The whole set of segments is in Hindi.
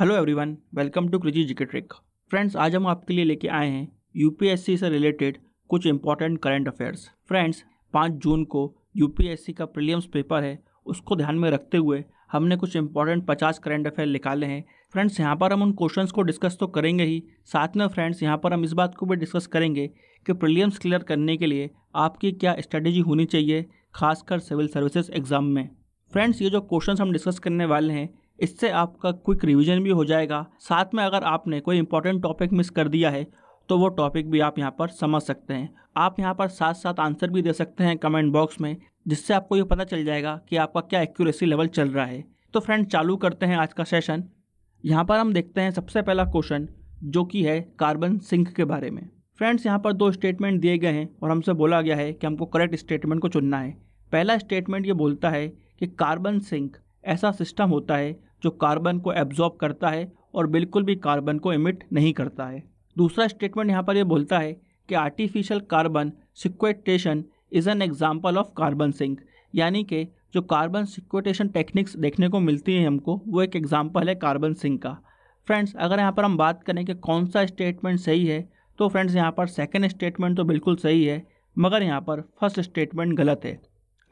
Hello everyone welcome to crazy GK trick friends आज हम आपके लिए लेके आए हैं यूपीएससी से रिलेटेड कुछ इंपॉर्टेंट करंट अफेयर्स फ्रेंड्स पाँच जून को यूपीएससी का प्रीलियम्स पेपर है उसको ध्यान में रखते हुए हमने कुछ इंपॉर्टेंट पचास करंट अफेयर निकाले हैं फ्रेंड्स यहाँ पर हम उन क्वेश्चन को डिस्कस तो करेंगे ही साथ में फ्रेंड्स यहाँ पर हम इस बात को भी डिस्कस करेंगे कि प्रिलियम्स क्लियर करने के लिए आपकी क्या स्ट्रेटेजी होनी चाहिए खासकर सिविल सर्विसेज एग्ज़ाम में फ्रेंड्स ये जो क्वेश्चन हम डिस्कस करने वाले हैं इससे आपका क्विक रिविजन भी हो जाएगा साथ में अगर आपने कोई इंपॉर्टेंट टॉपिक मिस कर दिया है तो वो टॉपिक भी आप यहाँ पर समझ सकते हैं आप यहाँ पर साथ साथ आंसर भी दे सकते हैं कमेंट बॉक्स में जिससे आपको ये पता चल जाएगा कि आपका क्या एक्यूरेसी लेवल चल रहा है तो फ्रेंड चालू करते हैं आज का सेशन यहाँ पर हम देखते हैं सबसे पहला क्वेश्चन जो कि है कार्बन सिंक के बारे में फ्रेंड्स यहाँ पर दो स्टेटमेंट दिए गए हैं और हमसे बोला गया है कि हमको करेक्ट स्टेटमेंट को चुनना है पहला स्टेटमेंट ये बोलता है कि कार्बन सिंक ऐसा सिस्टम होता है जो कार्बन को एब्जॉर्ब करता है और बिल्कुल भी कार्बन को इमिट नहीं करता है दूसरा स्टेटमेंट यहाँ पर यह बोलता है कि artificial carbon sequestration is an example of carbon sink यानी कि जो कार्बन सिक्वेटेशन टेक्निक्स देखने को मिलती है हमको वो एक एग्जाम्पल है कार्बन सिंक का फ्रेंड्स अगर यहाँ पर हम बात करें कि कौन सा स्टेटमेंट सही है तो फ्रेंड्स यहाँ पर सेकेंड स्टेटमेंट तो बिल्कुल सही है मगर यहाँ पर फर्स्ट स्टेटमेंट गलत है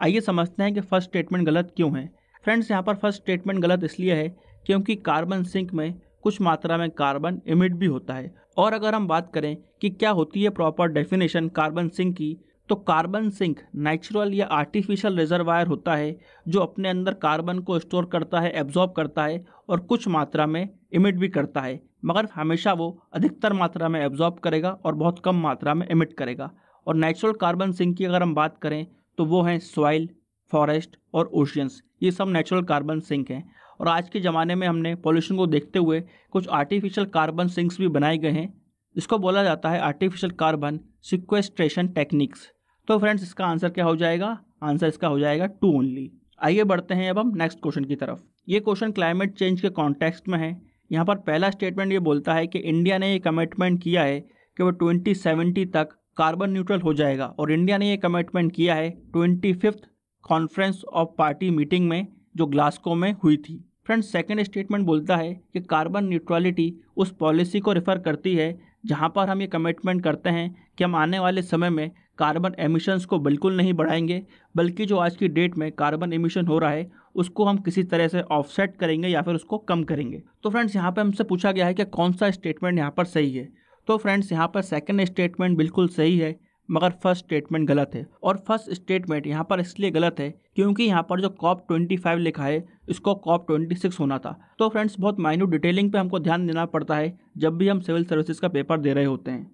आइए समझते हैं कि फर्स्ट स्टेटमेंट गलत क्यों है फ्रेंड्स यहाँ पर फर्स्ट स्टेटमेंट गलत इसलिए है क्योंकि कार्बन सिंक में कुछ मात्रा में कार्बन इमिट भी होता है और अगर हम बात करें कि क्या होती है प्रॉपर डेफिनेशन कार्बन सिंक की तो कार्बन सिंक नेचुरल या आर्टिफिशियल रिजर्वायर होता है जो अपने अंदर कार्बन को स्टोर करता है एब्जॉर्ब करता है और कुछ मात्रा में इमिट भी करता है मगर हमेशा वो अधिकतर मात्रा में एब्जॉर्ब करेगा और बहुत कम मात्रा में इमिट करेगा और नेचुरल कार्बन सिंक की अगर हम बात करें तो वो हैं सॉइल फॉरेस्ट और ओशियंस ये सब नेचुरल कार्बन सिंक हैं और आज के ज़माने में हमने पॉल्यूशन को देखते हुए कुछ आर्टिफिशियल कार्बन सिंक्स भी बनाए गए हैं इसको बोला जाता है आर्टिफिशियल कार्बन सिक्वेस्ट्रेशन टेक्निक्स तो फ्रेंड्स इसका आंसर क्या हो जाएगा आंसर इसका हो जाएगा टू ओनली आइए बढ़ते हैं अब हम नेक्स्ट क्वेश्चन की तरफ ये क्वेश्चन क्लाइमेट चेंज के कॉन्टेक्स्ट में है यहाँ पर पहला स्टेटमेंट ये बोलता है कि इंडिया ने ये कमिटमेंट किया है कि वो 2070 तक कार्बन न्यूट्रल हो जाएगा और इंडिया ने ये कमिटमेंट किया है twenty fifth conference of party meeting में जो ग्लास्को में हुई थी फ्रेंड सेकेंड स्टेटमेंट बोलता है कि कार्बन न्यूट्रलिटी उस पॉलिसी को रेफर करती है जहाँ पर हम ये कमिटमेंट करते हैं कि हम आने वाले समय में कार्बन एमिशंस को बिल्कुल नहीं बढ़ाएंगे बल्कि जो आज की डेट में कार्बन एमिशन हो रहा है उसको हम किसी तरह से ऑफसेट करेंगे या फिर उसको कम करेंगे तो फ्रेंड्स यहाँ पर हमसे पूछा गया है कि कौन सा स्टेटमेंट यहाँ पर सही है तो फ्रेंड्स यहाँ पर सेकेंड स्टेटमेंट बिल्कुल सही है मगर फर्स्ट स्टेटमेंट गलत है और फर्स्ट स्टेटमेंट यहाँ पर इसलिए गलत है क्योंकि यहाँ पर जो कॉप ट्वेंटी फाइव लिखा है इसको कॉप ट्वेंटी सिक्स होना था तो फ्रेंड्स बहुत माइन्यूट डिटेलिंग पे हमको ध्यान देना पड़ता है जब भी हम सिविल सर्विसेज का पेपर दे रहे होते हैं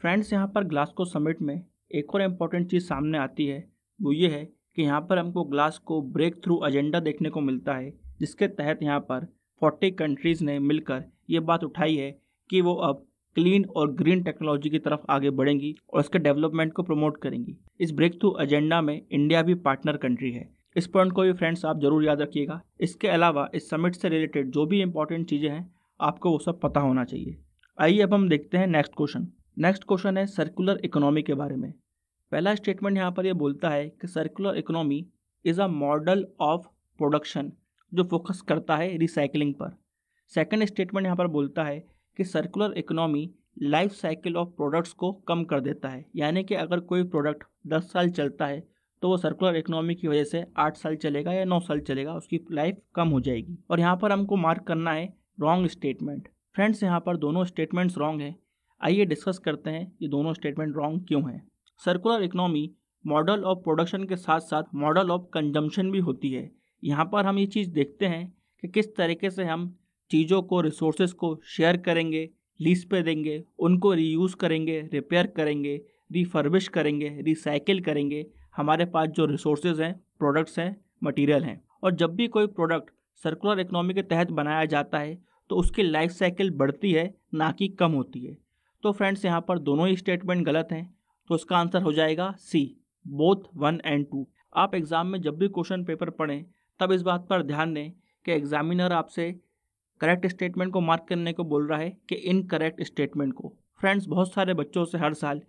फ्रेंड्स यहाँ पर ग्लासको समिट में एक और इम्पॉर्टेंट चीज़ सामने आती है वो ये है कि यहाँ पर हमको ग्लास को ब्रेक थ्रू एजेंडा देखने को मिलता है जिसके तहत यहाँ पर फोर्टी कंट्रीज़ ने मिलकर ये बात उठाई है कि वो अब क्लीन और ग्रीन टेक्नोलॉजी की तरफ आगे बढ़ेंगी और इसके डेवलपमेंट को प्रमोट करेंगी इस ब्रेक थ्रू एजेंडा में इंडिया भी पार्टनर कंट्री है इस पॉइंट को भी फ्रेंड्स आप जरूर याद रखिएगा इसके अलावा इस समिट से रिलेटेड जो भी इंपॉर्टेंट चीज़ें हैं आपको वो सब पता होना चाहिए आइए अब हम देखते हैं नेक्स्ट क्वेश्चन नेक्स्ट क्वेश्चन है सर्कुलर इकोनॉमी के बारे में पहला स्टेटमेंट यहाँ पर यह बोलता है कि circular economy is a model of production जो फोकस करता है रिसाइकलिंग पर सेकंड स्टेटमेंट यहाँ पर बोलता है कि circular economy life cycle of products को कम कर देता है यानी कि अगर कोई प्रोडक्ट दस साल चलता है तो वो सर्कुलर इकोनॉमी की वजह से आठ साल चलेगा या नौ साल चलेगा उसकी लाइफ कम हो जाएगी और यहाँ पर हमको मार्क करना है रॉन्ग स्टेटमेंट फ्रेंड्स यहाँ पर दोनों स्टेटमेंट्स रॉन्ग हैं आइए डिस्कस करते हैं ये दोनों स्टेटमेंट रॉन्ग क्यों हैं circular economy model of production के साथ साथ मॉडल ऑफ कंजम्पशन भी होती है यहाँ पर हम ये चीज़ देखते हैं कि किस तरीके से हम चीज़ों को रिसोर्सेज को शेयर करेंगे लीज पे देंगे उनको रीयूज़ करेंगे रिपेयर करेंगे रिफर्बिश करेंगे रिसाइकिल करेंगे हमारे पास जो रिसोर्सेज हैं प्रोडक्ट्स हैं मटेरियल हैं और जब भी कोई प्रोडक्ट सर्कुलर इकोनॉमी के तहत बनाया जाता है तो उसकी लाइफ साइकिल बढ़ती है ना कि कम होती है तो फ्रेंड्स यहाँ पर दोनों ही स्टेटमेंट गलत हैं तो उसका आंसर हो जाएगा C both one and two आप एग्ज़ाम में जब भी क्वेश्चन पेपर पढ़ें तब इस बात पर ध्यान दें कि एग्ज़ामिनर आपसे करेक्ट स्टेटमेंट को मार्क करने को बोल रहा है कि इनकरेक्ट स्टेटमेंट को फ्रेंड्स बहुत सारे बच्चों से हर साल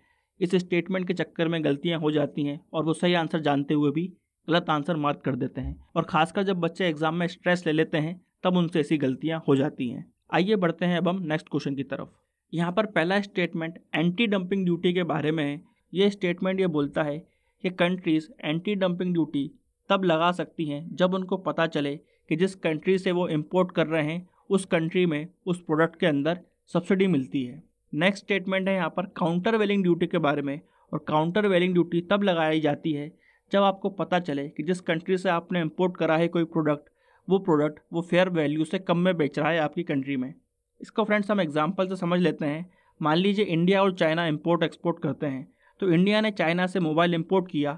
इस स्टेटमेंट के चक्कर में गलतियां हो जाती हैं और वो सही आंसर जानते हुए भी गलत आंसर मार्क कर देते हैं और खासकर जब बच्चे एग्जाम में स्ट्रेस ले लेते हैं तब उनसे ऐसी गलतियाँ हो जाती हैं आइए बढ़ते हैं अब हम नेक्स्ट क्वेश्चन की तरफ यहाँ पर पहला स्टेटमेंट एंटी डंपिंग ड्यूटी के बारे में है ये स्टेटमेंट ये बोलता है कि कंट्रीज़ एंटी डंपिंग ड्यूटी तब लगा सकती हैं जब उनको पता चले कि जिस कंट्री से वो इम्पोर्ट कर रहे हैं उस कंट्री में उस प्रोडक्ट के अंदर सब्सिडी मिलती है नेक्स्ट स्टेटमेंट है यहाँ पर काउंटर वेलिंग ड्यूटी के बारे में और काउंटर वेलिंग ड्यूटी तब लगाई जाती है जब आपको पता चले कि जिस कंट्री से आपने इम्पोर्ट करा है कोई प्रोडक्ट वो प्रोडक्ट वो फेयर वैल्यू से कम में बेच रहा है आपकी कंट्री में इसको फ्रेंड्स हम एग्जाम्पल से समझ लेते हैं मान लीजिए इंडिया और चाइना इम्पोर्ट एक्सपोर्ट करते हैं तो इंडिया ने चाइना से मोबाइल इम्पोर्ट किया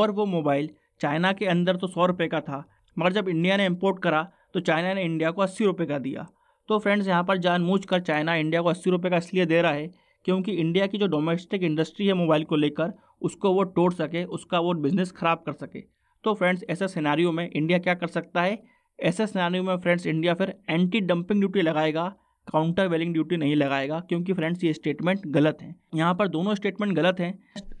और वो मोबाइल चाइना के अंदर तो सौ रुपये का था मगर जब इंडिया ने इम्पोर्ट करा तो चाइना ने इंडिया को अस्सी रुपये का दिया तो फ्रेंड्स यहाँ पर जानबूझ कर चाइना इंडिया को अस्सी रुपये का इसलिए दे रहा है क्योंकि इंडिया की जो डोमेस्टिक इंडस्ट्री है मोबाइल को लेकर उसको वो तोड़ सके उसका वो बिज़नेस ख़राब कर सके तो फ्रेंड्स ऐसे सिनारियों में इंडिया क्या कर सकता है ऐसे सिनारियों में फ्रेंड्स इंडिया फिर एंटी डंपिंग ड्यूटी लगाएगा काउंटर वेलिंग ड्यूटी नहीं लगाएगा क्योंकि फ्रेंड्स ये स्टेटमेंट गलत है यहाँ पर दोनों स्टेटमेंट गलत हैं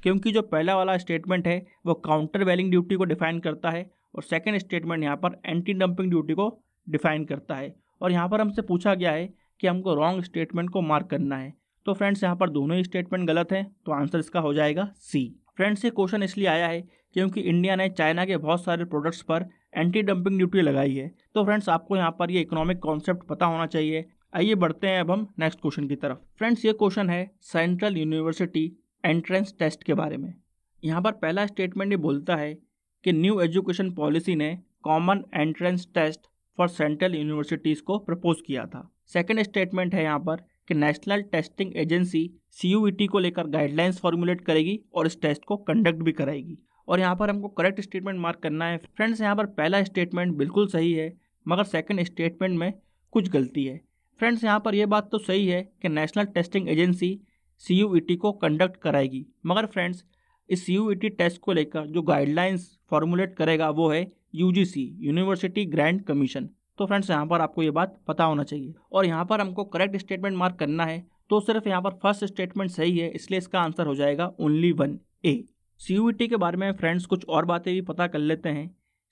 क्योंकि जो पहला वाला स्टेटमेंट है वो काउंटर वेलिंग ड्यूटी को डिफाइन करता है और सेकेंड स्टेटमेंट यहाँ पर एंटी डंपिंग ड्यूटी को डिफाइन करता है और यहाँ पर हमसे पूछा गया है कि हमको रॉन्ग स्टेटमेंट को मार्क करना है तो फ्रेंड्स यहाँ पर दोनों ही स्टेटमेंट गलत हैं तो आंसर इसका हो जाएगा सी फ्रेंड्स ये क्वेश्चन इसलिए आया है क्योंकि इंडिया ने चाइना के बहुत सारे प्रोडक्ट्स पर एंटी डंपिंग ड्यूटी लगाई है तो फ्रेंड्स आपको यहाँ पर ये इकोनॉमिक कॉन्सेप्ट पता होना चाहिए आइए बढ़ते हैं अब हम नेक्स्ट क्वेश्चन की तरफ फ्रेंड्स ये क्वेश्चन है सेंट्रल यूनिवर्सिटी एंट्रेंस टेस्ट के बारे में यहाँ पर पहला स्टेटमेंट ये बोलता है कि न्यू एजुकेशन पॉलिसी ने common entrance test for central universities को प्रपोज किया था सेकेंड स्टेटमेंट है यहाँ पर कि national testing agency C e को लेकर गाइडलाइंस फॉर्मुलेट करेगी और इस टेस्ट को कंडक्ट भी कराएगी और यहाँ पर हमको करेक्ट स्टेटमेंट मार्क करना है फ्रेंड्स यहाँ पर पहला स्टेटमेंट बिल्कुल सही है मगर सेकेंड स्टेटमेंट में कुछ गलती है फ्रेंड्स यहाँ पर यह बात तो सही है कि national testing agency C e को कंडक्ट कराएगी मगर फ्रेंड्स इस सी e टेस्ट को लेकर जो गाइडलाइंस फॉर्मुलेट करेगा वो है यूजीसी यूनिवर्सिटी ग्रैंड कमीशन तो फ्रेंड्स यहाँ पर आपको ये बात पता होना चाहिए और यहाँ पर हमको करेक्ट स्टेटमेंट मार्क करना है तो सिर्फ यहाँ पर फर्स्ट स्टेटमेंट सही है इसलिए इसका आंसर हो जाएगा ओनली वन ए सी के बारे में फ्रेंड्स कुछ और बातें भी पता कर लेते हैं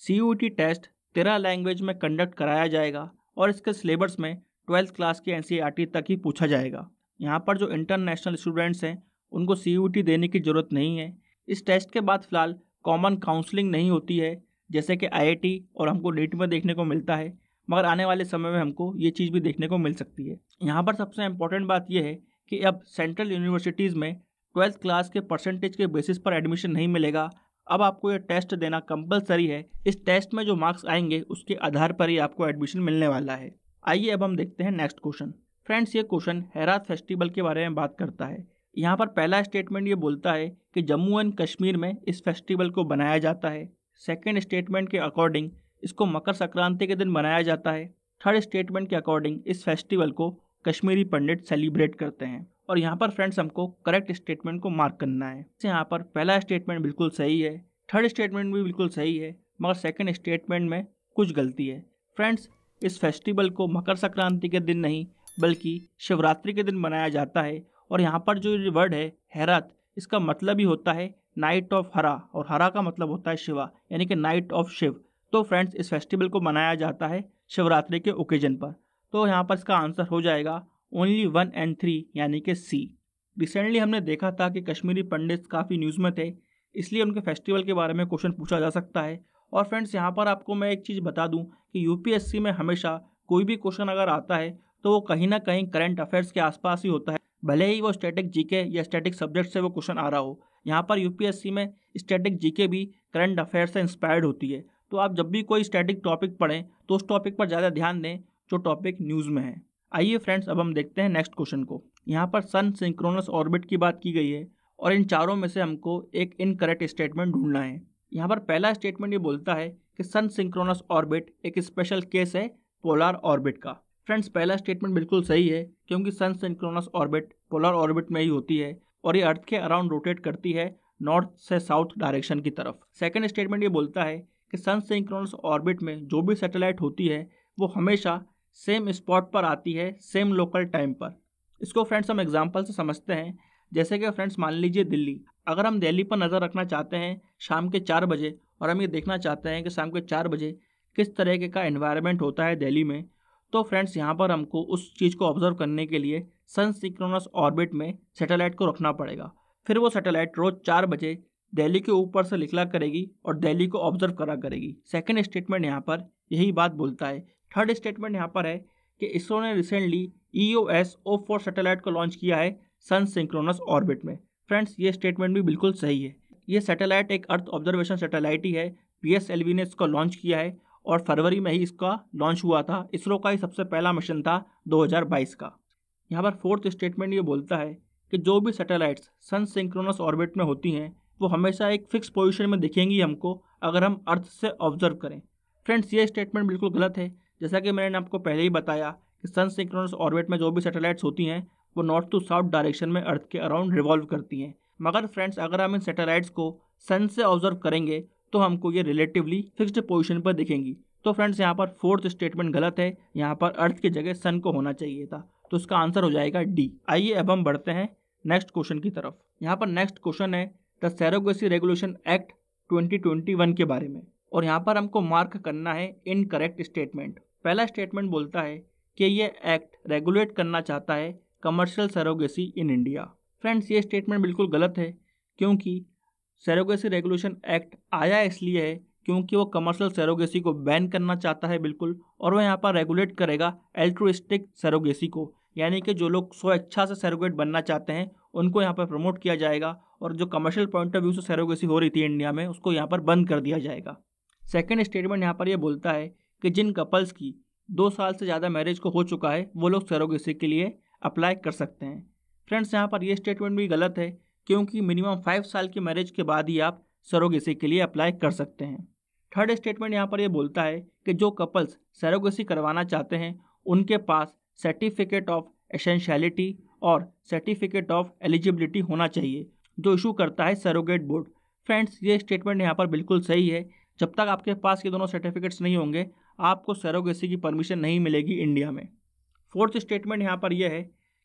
सी टेस्ट e तेरह लैंग्वेज में कंडक्ट कराया जाएगा और इसके सिलेबस में ट्वेल्थ क्लास की एन e तक ही पूछा जाएगा यहाँ पर जो इंटरनेशनल स्टूडेंट्स हैं उनको सी e देने की ज़रूरत नहीं है इस टेस्ट के बाद फिलहाल कॉमन काउंसलिंग नहीं होती है जैसे कि आई और हमको नीट में देखने को मिलता है मगर आने वाले समय में हमको ये चीज़ भी देखने को मिल सकती है यहाँ पर सबसे इम्पोर्टेंट बात यह है कि अब सेंट्रल यूनिवर्सिटीज़ में ट्वेल्थ क्लास के परसेंटेज के बेसिस पर एडमिशन नहीं मिलेगा अब आपको ये टेस्ट देना कंपलसरी है इस टेस्ट में जो मार्क्स आएंगे उसके आधार पर ही आपको एडमिशन मिलने वाला है आइए अब हम देखते हैं नेक्स्ट क्वेश्चन फ्रेंड्स ये क्वेश्चन हैरात फेस्टिवल के बारे में बात करता है यहाँ पर पहला स्टेटमेंट ये बोलता है कि जम्मू एंड कश्मीर में इस फेस्टिवल को बनाया जाता है सेकेंड स्टेटमेंट के अकॉर्डिंग इसको मकर संक्रांति के दिन मनाया जाता है थर्ड स्टेटमेंट के अकॉर्डिंग इस फेस्टिवल को कश्मीरी पंडित सेलिब्रेट करते हैं और यहाँ पर फ्रेंड्स हमको करेक्ट स्टेटमेंट को मार्क करना है यहाँ पर पहला स्टेटमेंट बिल्कुल सही है थर्ड स्टेटमेंट भी बिल्कुल सही है मगर सेकेंड स्टेटमेंट में कुछ गलती है फ्रेंड्स इस फेस्टिवल को मकर संक्रांति के दिन नहीं बल्कि शिवरात्रि के दिन मनाया जाता है और यहाँ पर जो वर्ड है हैरत इसका मतलब ही होता है नाइट ऑफ हरा और हरा का मतलब होता है शिवा यानी कि नाइट ऑफ शिव तो फ्रेंड्स इस फेस्टिवल को मनाया जाता है शिवरात्रि के ओकेजन पर तो यहाँ पर इसका आंसर हो जाएगा ओनली वन एंड थ्री यानी कि सी रिसेंटली हमने देखा था कि कश्मीरी पंडित काफ़ी न्यूज़ में थे इसलिए उनके फेस्टिवल के बारे में क्वेश्चन पूछा जा सकता है और फ्रेंड्स यहाँ पर आपको मैं एक चीज़ बता दूँ कि यूपीएससी में हमेशा कोई भी क्वेश्चन अगर आता है तो वो कहीं ना कहीं करंट अफेयर्स के आसपास ही होता है भले ही वो स्टैटिक जीके या स्टैटिक सब्जेक्ट से वो क्वेश्चन आ रहा हो यहाँ पर यूपीएससी में स्टैटिक जीके भी करंट अफेयर से इंस्पायर्ड होती है तो आप जब भी कोई स्टैटिक टॉपिक पढ़ें तो उस टॉपिक पर ज़्यादा ध्यान दें जो टॉपिक न्यूज़ में है आइए फ्रेंड्स अब हम देखते हैं नेक्स्ट क्वेश्चन को यहाँ पर सन सिंक्रोनस ऑर्बिट की बात की गई है और इन चारों में से हमको एक इनकरेक्ट स्टेटमेंट ढूंढना है यहाँ पर पहला स्टेटमेंट ये बोलता है कि सन सिंक्रोनस ऑर्बिट एक स्पेशल केस है पोलार ऑर्बिट का फ्रेंड्स पहला स्टेटमेंट बिल्कुल सही है क्योंकि sun synchronous orbit polar orbit में ही होती है और ये अर्थ के अराउंड रोटेट करती है नॉर्थ से साउथ डायरेक्शन की तरफ सेकेंड स्टेटमेंट ये बोलता है कि सन सिंक्रोनस ऑर्बिट में जो भी सैटेलाइट होती है वो हमेशा सेम स्पॉट पर आती है सेम लोकल टाइम पर इसको फ्रेंड्स हम एग्जाम्पल से समझते हैं जैसे कि फ्रेंड्स मान लीजिए दिल्ली अगर हम दिल्ली पर नज़र रखना चाहते हैं शाम के चार बजे और हम ये देखना चाहते हैं कि शाम के चार बजे किस के का इन्वायरमेंट होता है दिल्ली में तो फ्रेंड्स यहाँ पर हमको उस चीज़ को ऑब्जर्व करने के लिए सन सिक्रोनस ऑर्बिट में सैटेलाइट को रखना पड़ेगा फिर वो सैटेलाइट रोज चार बजे दिल्ली के ऊपर से निकला करेगी और दिल्ली को ऑब्जर्व करा करेगी सेकेंड स्टेटमेंट यहाँ पर यही बात बोलता है थर्ड स्टेटमेंट यहाँ पर है कि इसरो ने recently E O S O four satellite को लॉन्च किया है सन सिंक्रोनस ऑर्बिट में फ्रेंड्स ये स्टेटमेंट भी बिल्कुल सही है ये सैटेलाइट एक अर्थ ऑब्जर्वेशन सेटेलाइट ही है पी एस एल वी ने इसको लॉन्च किया है और फरवरी में ही इसका लॉन्च हुआ था इसरो का ही सबसे पहला मिशन था 2022 का यहाँ पर फोर्थ स्टेटमेंट ये बोलता है कि जो भी सैटेलाइट्स सन सिंक्रोनस ऑर्बिट में होती हैं वो हमेशा एक फिक्स पोजिशन में दिखेंगी हमको अगर हम अर्थ से ऑब्जर्व करें फ्रेंड्स ये स्टेटमेंट बिल्कुल गलत है जैसा कि मैंने आपको पहले ही बताया कि सन सिंक्रोनस ऑर्बिट में जो भी सैटेलाइट्स होती हैं वो नॉर्थ टू साउथ डायरेक्शन में अर्थ के अराउंड रिवॉल्व करती हैं मगर फ्रेंड्स अगर हम इन सैटेलाइट्स को सन से ऑब्जर्व करेंगे तो हमको ये रिलेटिवली फिक्स्ड पोजिशन पर दिखेंगी तो फ्रेंड्स यहाँ पर फोर्थ स्टेटमेंट गलत है यहाँ पर अर्थ की जगह सन को होना चाहिए था तो उसका आंसर हो जाएगा डी आइए अब हम बढ़ते हैं नेक्स्ट क्वेश्चन की तरफ यहाँ पर नेक्स्ट क्वेश्चन है द सैरोगेसी रेगुलेशन एक्ट 2021 के बारे में और यहाँ पर हमको मार्क करना है इन करेक्ट स्टेटमेंट पहला स्टेटमेंट बोलता है कि ये एक्ट रेगुलेट करना चाहता है commercial surrogacy in India friends ये स्टेटमेंट बिल्कुल गलत है क्योंकि सैरोगेसी रेगुलेशन एक्ट आया इसलिए है क्योंकि वो कमर्शियल सैरोगेसी को बैन करना चाहता है बिल्कुल और वो यहाँ पर रेगुलेट करेगा एल्ट्रोस्टिक सैरोगेसी को यानी कि जो लोग स्व इच्छा से सरोगेट बनना चाहते हैं उनको यहाँ पर प्रमोट किया जाएगा और जो कमर्शियल पॉइंट ऑफ व्यू से सैरोगेसी हो रही थी इंडिया में उसको यहाँ पर बंद कर दिया जाएगा सेकेंड स्टेटमेंट यहाँ पर यह बोलता है कि जिन कपल्स की दो साल से ज़्यादा मैरिज को हो चुका है वो लोग सरोगेसी के लिए अप्लाई कर सकते हैं फ्रेंड्स यहाँ पर यह स्टेटमेंट भी गलत है क्योंकि मिनिमम फाइव साल की मैरिज के बाद ही आप सरोगेसी के लिए अप्लाई कर सकते हैं थर्ड स्टेटमेंट यहाँ पर यह बोलता है कि जो कपल्स सरोगेसी करवाना चाहते हैं उनके पास सर्टिफिकेट ऑफ एसेंशलिटी और सर्टिफिकेट ऑफ एलिजिबिलिटी होना चाहिए जो इशू करता है सरोगेट बोर्ड फ्रेंड्स ये स्टेटमेंट यहाँ पर बिल्कुल सही है जब तक आपके पास ये दोनों सर्टिफिकेट्स नहीं होंगे आपको सरोगेसी की परमिशन नहीं मिलेगी इंडिया में फोर्थ स्टेटमेंट यहाँ पर यह है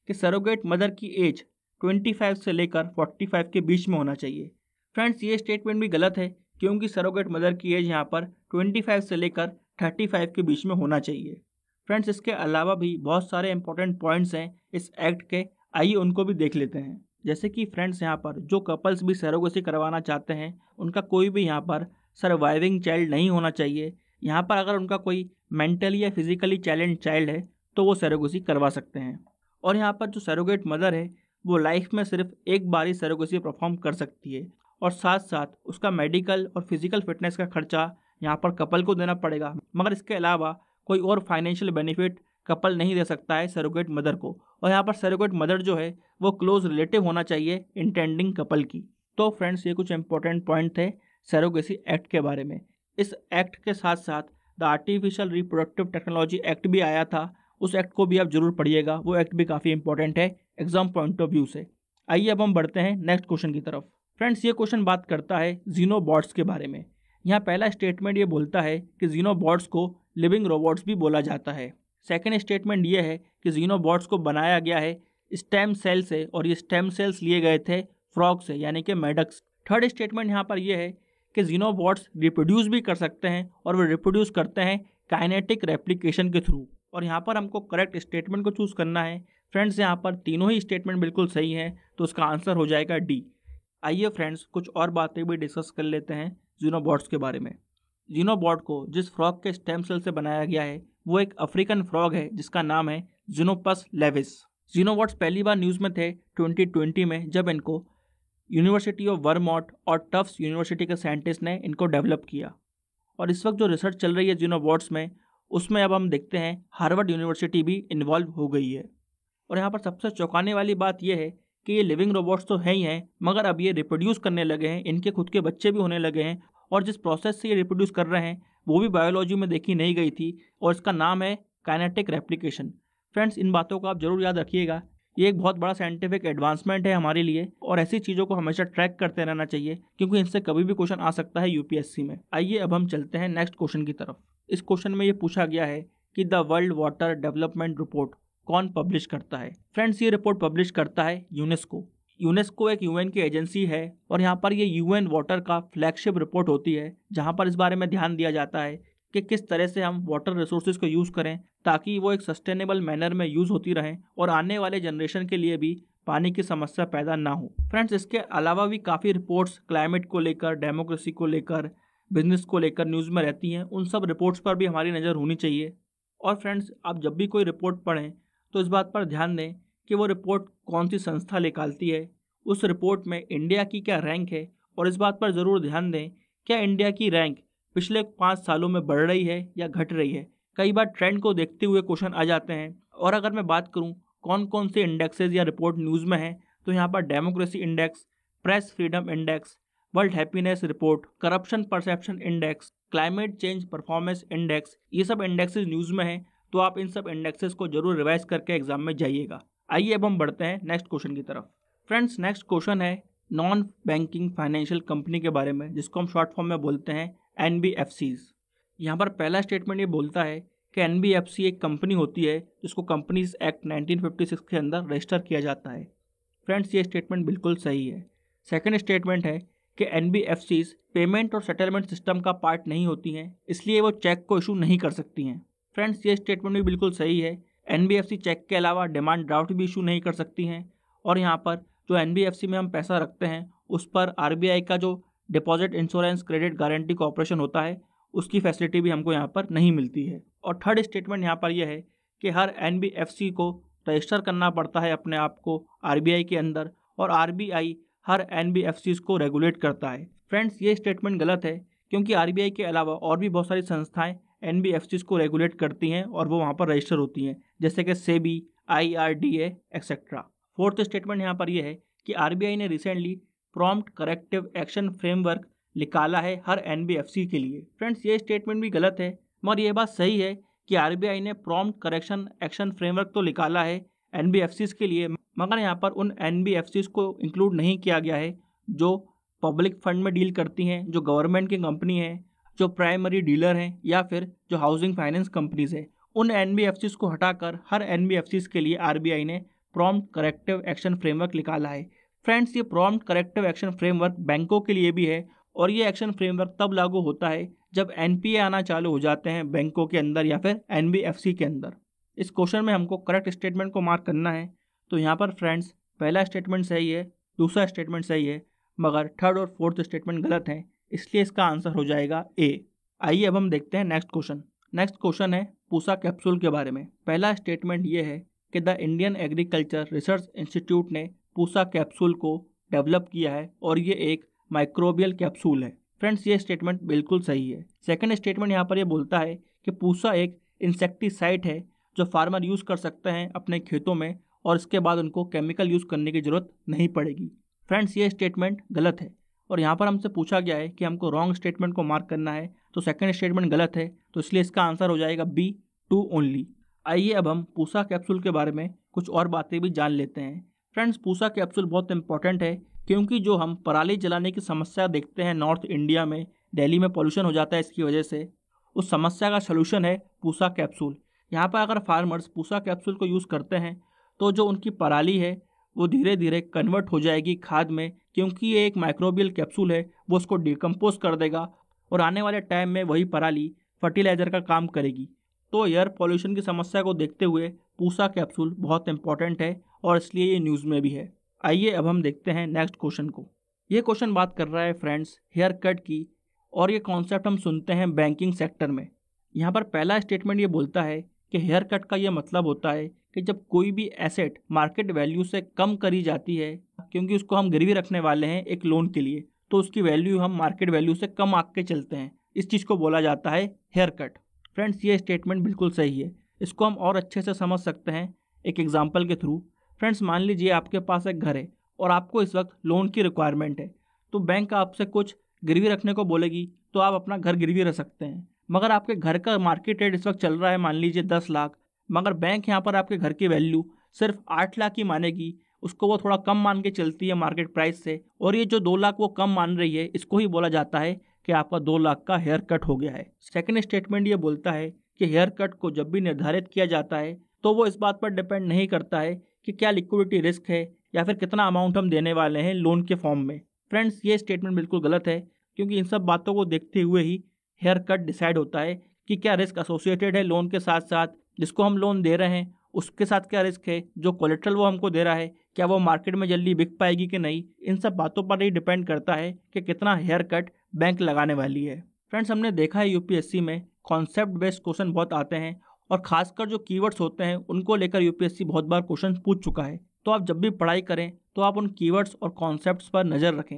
कि सरोगेट मदर की एज 25 से लेकर 45 के बीच में होना चाहिए फ्रेंड्स ये स्टेटमेंट भी गलत है क्योंकि सरोगेट मदर की एज यहाँ पर 25 से लेकर 35 के बीच में होना चाहिए फ्रेंड्स इसके अलावा भी बहुत सारे इंपॉर्टेंट पॉइंट्स हैं इस एक्ट के आइए उनको भी देख लेते हैं जैसे कि फ्रेंड्स यहाँ पर जो कपल्स भी सरोगेसी करवाना चाहते हैं उनका कोई भी यहाँ पर सर्वाइविंग चाइल्ड नहीं होना चाहिए यहाँ पर अगर उनका कोई मेंटली या फिजिकली चैलेंज चाइल्ड है तो वो सरोगेसी करवा सकते हैं और यहाँ पर जो सरोगेट मदर है वो लाइफ में सिर्फ एक बार ही सरोगेसी परफॉर्म कर सकती है और साथ साथ उसका मेडिकल और फिजिकल फिटनेस का खर्चा यहाँ पर कपल को देना पड़ेगा मगर इसके अलावा कोई और फाइनेंशियल बेनिफिट कपल नहीं दे सकता है सरोगेट मदर को और यहाँ पर सरोगेट मदर जो है वो क्लोज रिलेटिव होना चाहिए इंटेंडिंग कपल की तो फ्रेंड्स ये कुछ इंपॉर्टेंट पॉइंट थे सरोगेसी एक्ट के बारे में इस एक्ट के साथ साथ the artificial reproductive technology act भी आया था उस एक्ट को भी आप जरूर पढ़िएगा वो एक्ट भी काफ़ी इंपॉर्टेंट है एग्जाम पॉइंट ऑफ व्यू से आइए अब हम बढ़ते हैं नेक्स्ट क्वेश्चन की तरफ फ्रेंड्स ये क्वेश्चन बात करता है जीनो बॉड्स के बारे में यहाँ पहला स्टेटमेंट ये बोलता है कि जीनो बॉड्स को लिविंग रोबोट्स भी बोला जाता है सेकेंड स्टेटमेंट ये है कि जीनो बॉड्स को बनाया गया है स्टेम सेल से और ये स्टेम सेल्स लिए गए थे फ्रॉग से यानी कि मेडक्स थर्ड स्टेटमेंट यहाँ पर यह है कि जीनो बॉड्स रिप्रोड्यूस भी कर सकते हैं और वो रिप्रोड्यूस करते हैं काइनेटिक रेप्लीकेशन के थ्रू और यहाँ पर हमको करेक्ट स्टेटमेंट को चूज़ करना है फ्रेंड्स यहाँ पर तीनों ही स्टेटमेंट बिल्कुल सही है तो उसका आंसर हो जाएगा डी आइए फ्रेंड्स कुछ और बातें भी डिस्कस कर लेते हैं जीनोबॉट्स के बारे में जीनोबॉट को जिस फ्रॉग के स्टेम सेल से बनाया गया है वो एक अफ्रीकन फ्रॉग है जिसका नाम है जीनोपस लेविस जीनोबॉट्स पहली बार न्यूज़ में थे 2020 में जब इनको यूनिवर्सिटी ऑफ वर्मॉट और टफ्स यूनिवर्सिटी के साइंटिस्ट ने इनको डेवलप किया और इस वक्त जो रिसर्च चल रही है जीनोबॉट्स में उसमें अब हम देखते हैं हार्वर्ड यूनिवर्सिटी भी इन्वॉल्व हो गई है और यहाँ पर सबसे चौंकाने वाली बात यह है कि ये लिविंग रोबोट्स तो हैं ही हैं मगर अब ये रिप्रोड्यूस करने लगे हैं इनके खुद के बच्चे भी होने लगे हैं और जिस प्रोसेस से ये रिप्रोड्यूस कर रहे हैं वो भी बायोलॉजी में देखी नहीं गई थी और इसका नाम है काइनेटिक रेप्लिकेशन फ्रेंड्स इन बातों को आप जरूर याद रखिएगा ये एक बहुत बड़ा साइंटिफिक एडवांसमेंट है हमारे लिए और ऐसी चीज़ों को हमेशा ट्रैक करते रहना चाहिए क्योंकि इनसे कभी भी क्वेश्चन आ सकता है यूपीएससी में आइए अब हम चलते हैं नेक्स्ट क्वेश्चन की तरफ इस क्वेश्चन में ये पूछा गया है कि the world water development report कौन पब्लिश करता है फ्रेंड्स ये रिपोर्ट पब्लिश करता है यूनेस्को यूनेस्को एक यूएन की एजेंसी है और यहाँ पर ये यूएन वाटर का फ्लैगशिप रिपोर्ट होती है जहाँ पर इस बारे में ध्यान दिया जाता है कि किस तरह से हम वाटर रिसोर्सेज को यूज़ करें ताकि वो एक सस्टेनेबल मैनर में यूज़ होती रहें और आने वाले जनरेशन के लिए भी पानी की समस्या पैदा ना हो फ्रेंड्स इसके अलावा भी काफ़ी रिपोर्ट्स क्लाइमेट को लेकर डेमोक्रेसी को लेकर बिजनेस को लेकर न्यूज़ में रहती हैं उन सब रिपोर्ट्स पर भी हमारी नज़र होनी चाहिए और फ्रेंड्स आप जब भी कोई रिपोर्ट पढ़ें तो इस बात पर ध्यान दें कि वो रिपोर्ट कौन सी संस्था निकालती है उस रिपोर्ट में इंडिया की क्या रैंक है और इस बात पर ज़रूर ध्यान दें क्या इंडिया की रैंक पिछले पाँच सालों में बढ़ रही है या घट रही है कई बार ट्रेंड को देखते हुए क्वेश्चन आ जाते हैं और अगर मैं बात करूँ कौन कौन से इंडेक्सेज या रिपोर्ट न्यूज़ में हैं तो यहाँ पर democracy index press freedom index world happiness report corruption perception index climate change performance index ये सब इंडेक्सेस न्यूज़ में हैं तो आप इन सब इंडेक्सेस को जरूर रिवाइज करके एग्जाम में जाइएगा आइए अब हम बढ़ते हैं नेक्स्ट क्वेश्चन की तरफ फ्रेंड्स नेक्स्ट क्वेश्चन है नॉन बैंकिंग फाइनेंशियल कंपनी के बारे में जिसको हम शॉर्ट फॉर्म में बोलते हैं एन बी एफ सीज़ यहाँ पर पहला स्टेटमेंट ये बोलता है कि एन बी एफ सी एक कंपनी होती है जिसको companies act nineteen fifty six के अंदर रजिस्टर किया जाता है फ्रेंड्स ये स्टेटमेंट बिल्कुल सही है सेकेंड स्टेटमेंट है कि एन पेमेंट और सेटलमेंट सिस्टम का पार्ट नहीं होती हैं इसलिए वो चेक को इशू नहीं कर सकती हैं फ्रेंड्स ये स्टेटमेंट भी बिल्कुल सही है एन चेक के अलावा डिमांड ड्राफ्ट भी इशू नहीं कर सकती हैं और यहाँ पर जो एन में हम पैसा रखते हैं उस पर आर का जो deposit insurance credit guarantee corporation होता है उसकी फैसिलिटी भी हमको यहाँ पर नहीं मिलती है और थर्ड स्टेटमेंट यहाँ पर यह है कि हर एन को रजिस्टर करना पड़ता है अपने आप को आर के अंदर और आर हर एन को रेगुलेट करता है फ्रेंड्स ये स्टेटमेंट गलत है क्योंकि आर के अलावा और भी बहुत सारी संस्थाएँ एन को रेगुलेट करती हैं और वो वहाँ पर रजिस्टर होती हैं जैसे कि SEBI I R D A etcetera fourth statement यहाँ पर यह है कि आर ने recently prompt corrective action framework निकाला है हर एन के लिए फ्रेंड्स ये स्टेटमेंट भी गलत है मगर ये बात सही है कि आर ने प्रॉम्प्ट करेक्शन एक्शन फ्रेमवर्क तो निकाला है एन के लिए मगर यहाँ पर उन एन को इंक्लूड नहीं किया गया है जो पब्लिक फंड में डील करती हैं जो गवर्नमेंट की कंपनी है जो प्राइमरी डीलर हैं या फिर जो हाउसिंग फाइनेंस कंपनीज है उन एन को हटाकर हर एन के लिए आर ने प्रॉम्प्ट करेक्टिव एक्शन फ्रेमवर्क निकाला है फ्रेंड्स ये प्रॉम्प्ट करेक्टिव एक्शन फ्रेमवर्क बैंकों के लिए भी है और ये एक्शन फ्रेमवर्क तब लागू होता है जब एन आना चालू हो जाते हैं बैंकों के अंदर या फिर एन के अंदर इस क्वेश्चन में हमको करेक्ट स्टेटमेंट को मार्क करना है तो यहाँ पर फ्रेंड्स पहला स्टेटमेंट सही है दूसरा स्टेटमेंट सही है मगर थर्ड और फोर्थ स्टेटमेंट गलत हैं इसलिए इसका आंसर हो जाएगा ए आइए अब हम देखते हैं नेक्स्ट क्वेश्चन नेक्स्ट क्वेश्चन है पूसा कैप्सूल के बारे में पहला स्टेटमेंट ये है कि the Indian agriculture research institute ने पूसा कैप्सूल को डेवलप किया है और ये एक माइक्रोबियल कैप्सूल है फ्रेंड्स ये स्टेटमेंट बिल्कुल सही है सेकंड स्टेटमेंट यहाँ पर ये बोलता है कि पूसा एक इंसेक्टिसाइट है जो फार्मर यूज़ कर सकते हैं अपने खेतों में और इसके बाद उनको केमिकल यूज़ करने की ज़रूरत नहीं पड़ेगी फ्रेंड्स ये स्टेटमेंट गलत है और यहाँ पर हमसे पूछा गया है कि हमको रॉन्ग स्टेटमेंट को मार्क करना है तो सेकेंड स्टेटमेंट गलत है तो इसलिए इसका आंसर हो जाएगा बी टू ओनली आइए अब हम पूसा कैप्सूल के बारे में कुछ और बातें भी जान लेते हैं फ्रेंड्स पूसा कैप्सूल बहुत इंपॉर्टेंट है क्योंकि जो हम पराली जलाने की समस्या देखते हैं नॉर्थ इंडिया में दिल्ली में पॉल्यूशन हो जाता है इसकी वजह से उस समस्या का सलूशन है पूसा कैप्सूल यहाँ पर अगर फार्मर्स पूसा कैप्सूल को यूज़ करते हैं तो जो उनकी पराली है वो धीरे धीरे कन्वर्ट हो जाएगी खाद में क्योंकि ये एक माइक्रोबियल कैप्सूल है वो उसको डिकम्पोज कर देगा और आने वाले टाइम में वही पराली फर्टिलाइज़र का काम करेगी तो एयर पॉल्यूशन की समस्या को देखते हुए पूसा कैप्सूल बहुत इंपॉर्टेंट है और इसलिए ये न्यूज़ में भी है आइए अब हम देखते हैं नेक्स्ट क्वेश्चन को ये क्वेश्चन बात कर रहा है फ्रेंड्स हेयर कट की और ये कॉन्सेप्ट हम सुनते हैं बैंकिंग सेक्टर में यहाँ पर पहला स्टेटमेंट ये बोलता है कि हेयर कट का ये मतलब होता है कि जब कोई भी एसेट मार्केट वैल्यू से कम करी जाती है क्योंकि उसको हम गिरवी रखने वाले हैं एक लोन के लिए तो उसकी वैल्यू हम मार्केट वैल्यू से कम आँख के चलते हैं इस चीज़ को बोला जाता है हेयर कट फ्रेंड्स ये स्टेटमेंट बिल्कुल सही है इसको हम और अच्छे से समझ सकते हैं एक एग्जाम्पल के थ्रू फ्रेंड्स मान लीजिए आपके पास एक घर है और आपको इस वक्त लोन की रिक्वायरमेंट है तो बैंक आपसे कुछ गिरवी रखने को बोलेगी तो आप अपना घर गिरवी रख सकते हैं मगर आपके घर का मार्केट रेट इस वक्त चल रहा है मान लीजिए दस लाख मगर बैंक यहाँ पर आपके घर की वैल्यू सिर्फ आठ लाख ही मानेगी उसको वो थोड़ा कम मान के चलती है मार्केट प्राइस से और ये जो दो लाख वो कम मान रही है इसको ही बोला जाता है कि आपका दो लाख का हेयर कट हो गया है सेकेंड स्टेटमेंट ये बोलता है कि हेयर कट को जब भी निर्धारित किया जाता है तो वो इस बात पर डिपेंड नहीं करता है कि क्या लिक्विडिटी रिस्क है या फिर कितना अमाउंट हम देने वाले हैं लोन के फॉर्म में फ्रेंड्स ये स्टेटमेंट बिल्कुल गलत है क्योंकि इन सब बातों को देखते हुए ही हेयर कट डिसाइड होता है कि क्या रिस्क एसोसिएटेड है लोन के साथ साथ जिसको हम लोन दे रहे हैं उसके साथ क्या रिस्क है जो कोलेट्रल वो हमको दे रहा है क्या वो मार्केट में जल्दी बिक पाएगी कि नहीं इन सब बातों पर ही डिपेंड करता है कि कितना हेयर कट बैंक लगाने वाली है फ्रेंड्स हमने देखा है यूपीएससी में कॉन्सेप्ट बेस्ड क्वेश्चन बहुत आते हैं और खासकर जो कीवर्ड्स होते हैं उनको लेकर यूपीएससी बहुत बार क्वेश्चन पूछ चुका है तो आप जब भी पढ़ाई करें तो आप उन कीवर्ड्स और कॉन्सेप्ट्स पर नज़र रखें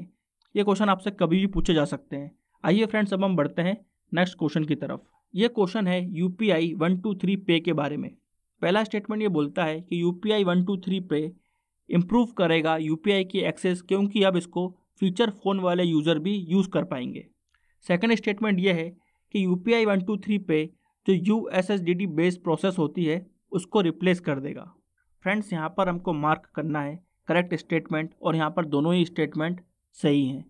ये क्वेश्चन आपसे कभी भी पूछे जा सकते हैं आइए फ्रेंड्स अब हम बढ़ते हैं नेक्स्ट क्वेश्चन की तरफ ये क्वेश्चन है U P I one two three pay के बारे में पहला स्टेटमेंट ये बोलता है कि U P I one two three pay improve करेगा यू पी आई की एक्सेस क्योंकि अब इसको फीचर फ़ोन वाले यूज़र भी यूज़ कर पाएंगे सेकेंड स्टेटमेंट ये है कि U P I one two three pay जो U S S D D based process होती है उसको रिप्लेस कर देगा फ्रेंड्स यहाँ पर हमको मार्क करना है करेक्ट स्टेटमेंट और यहाँ पर दोनों ही स्टेटमेंट सही हैं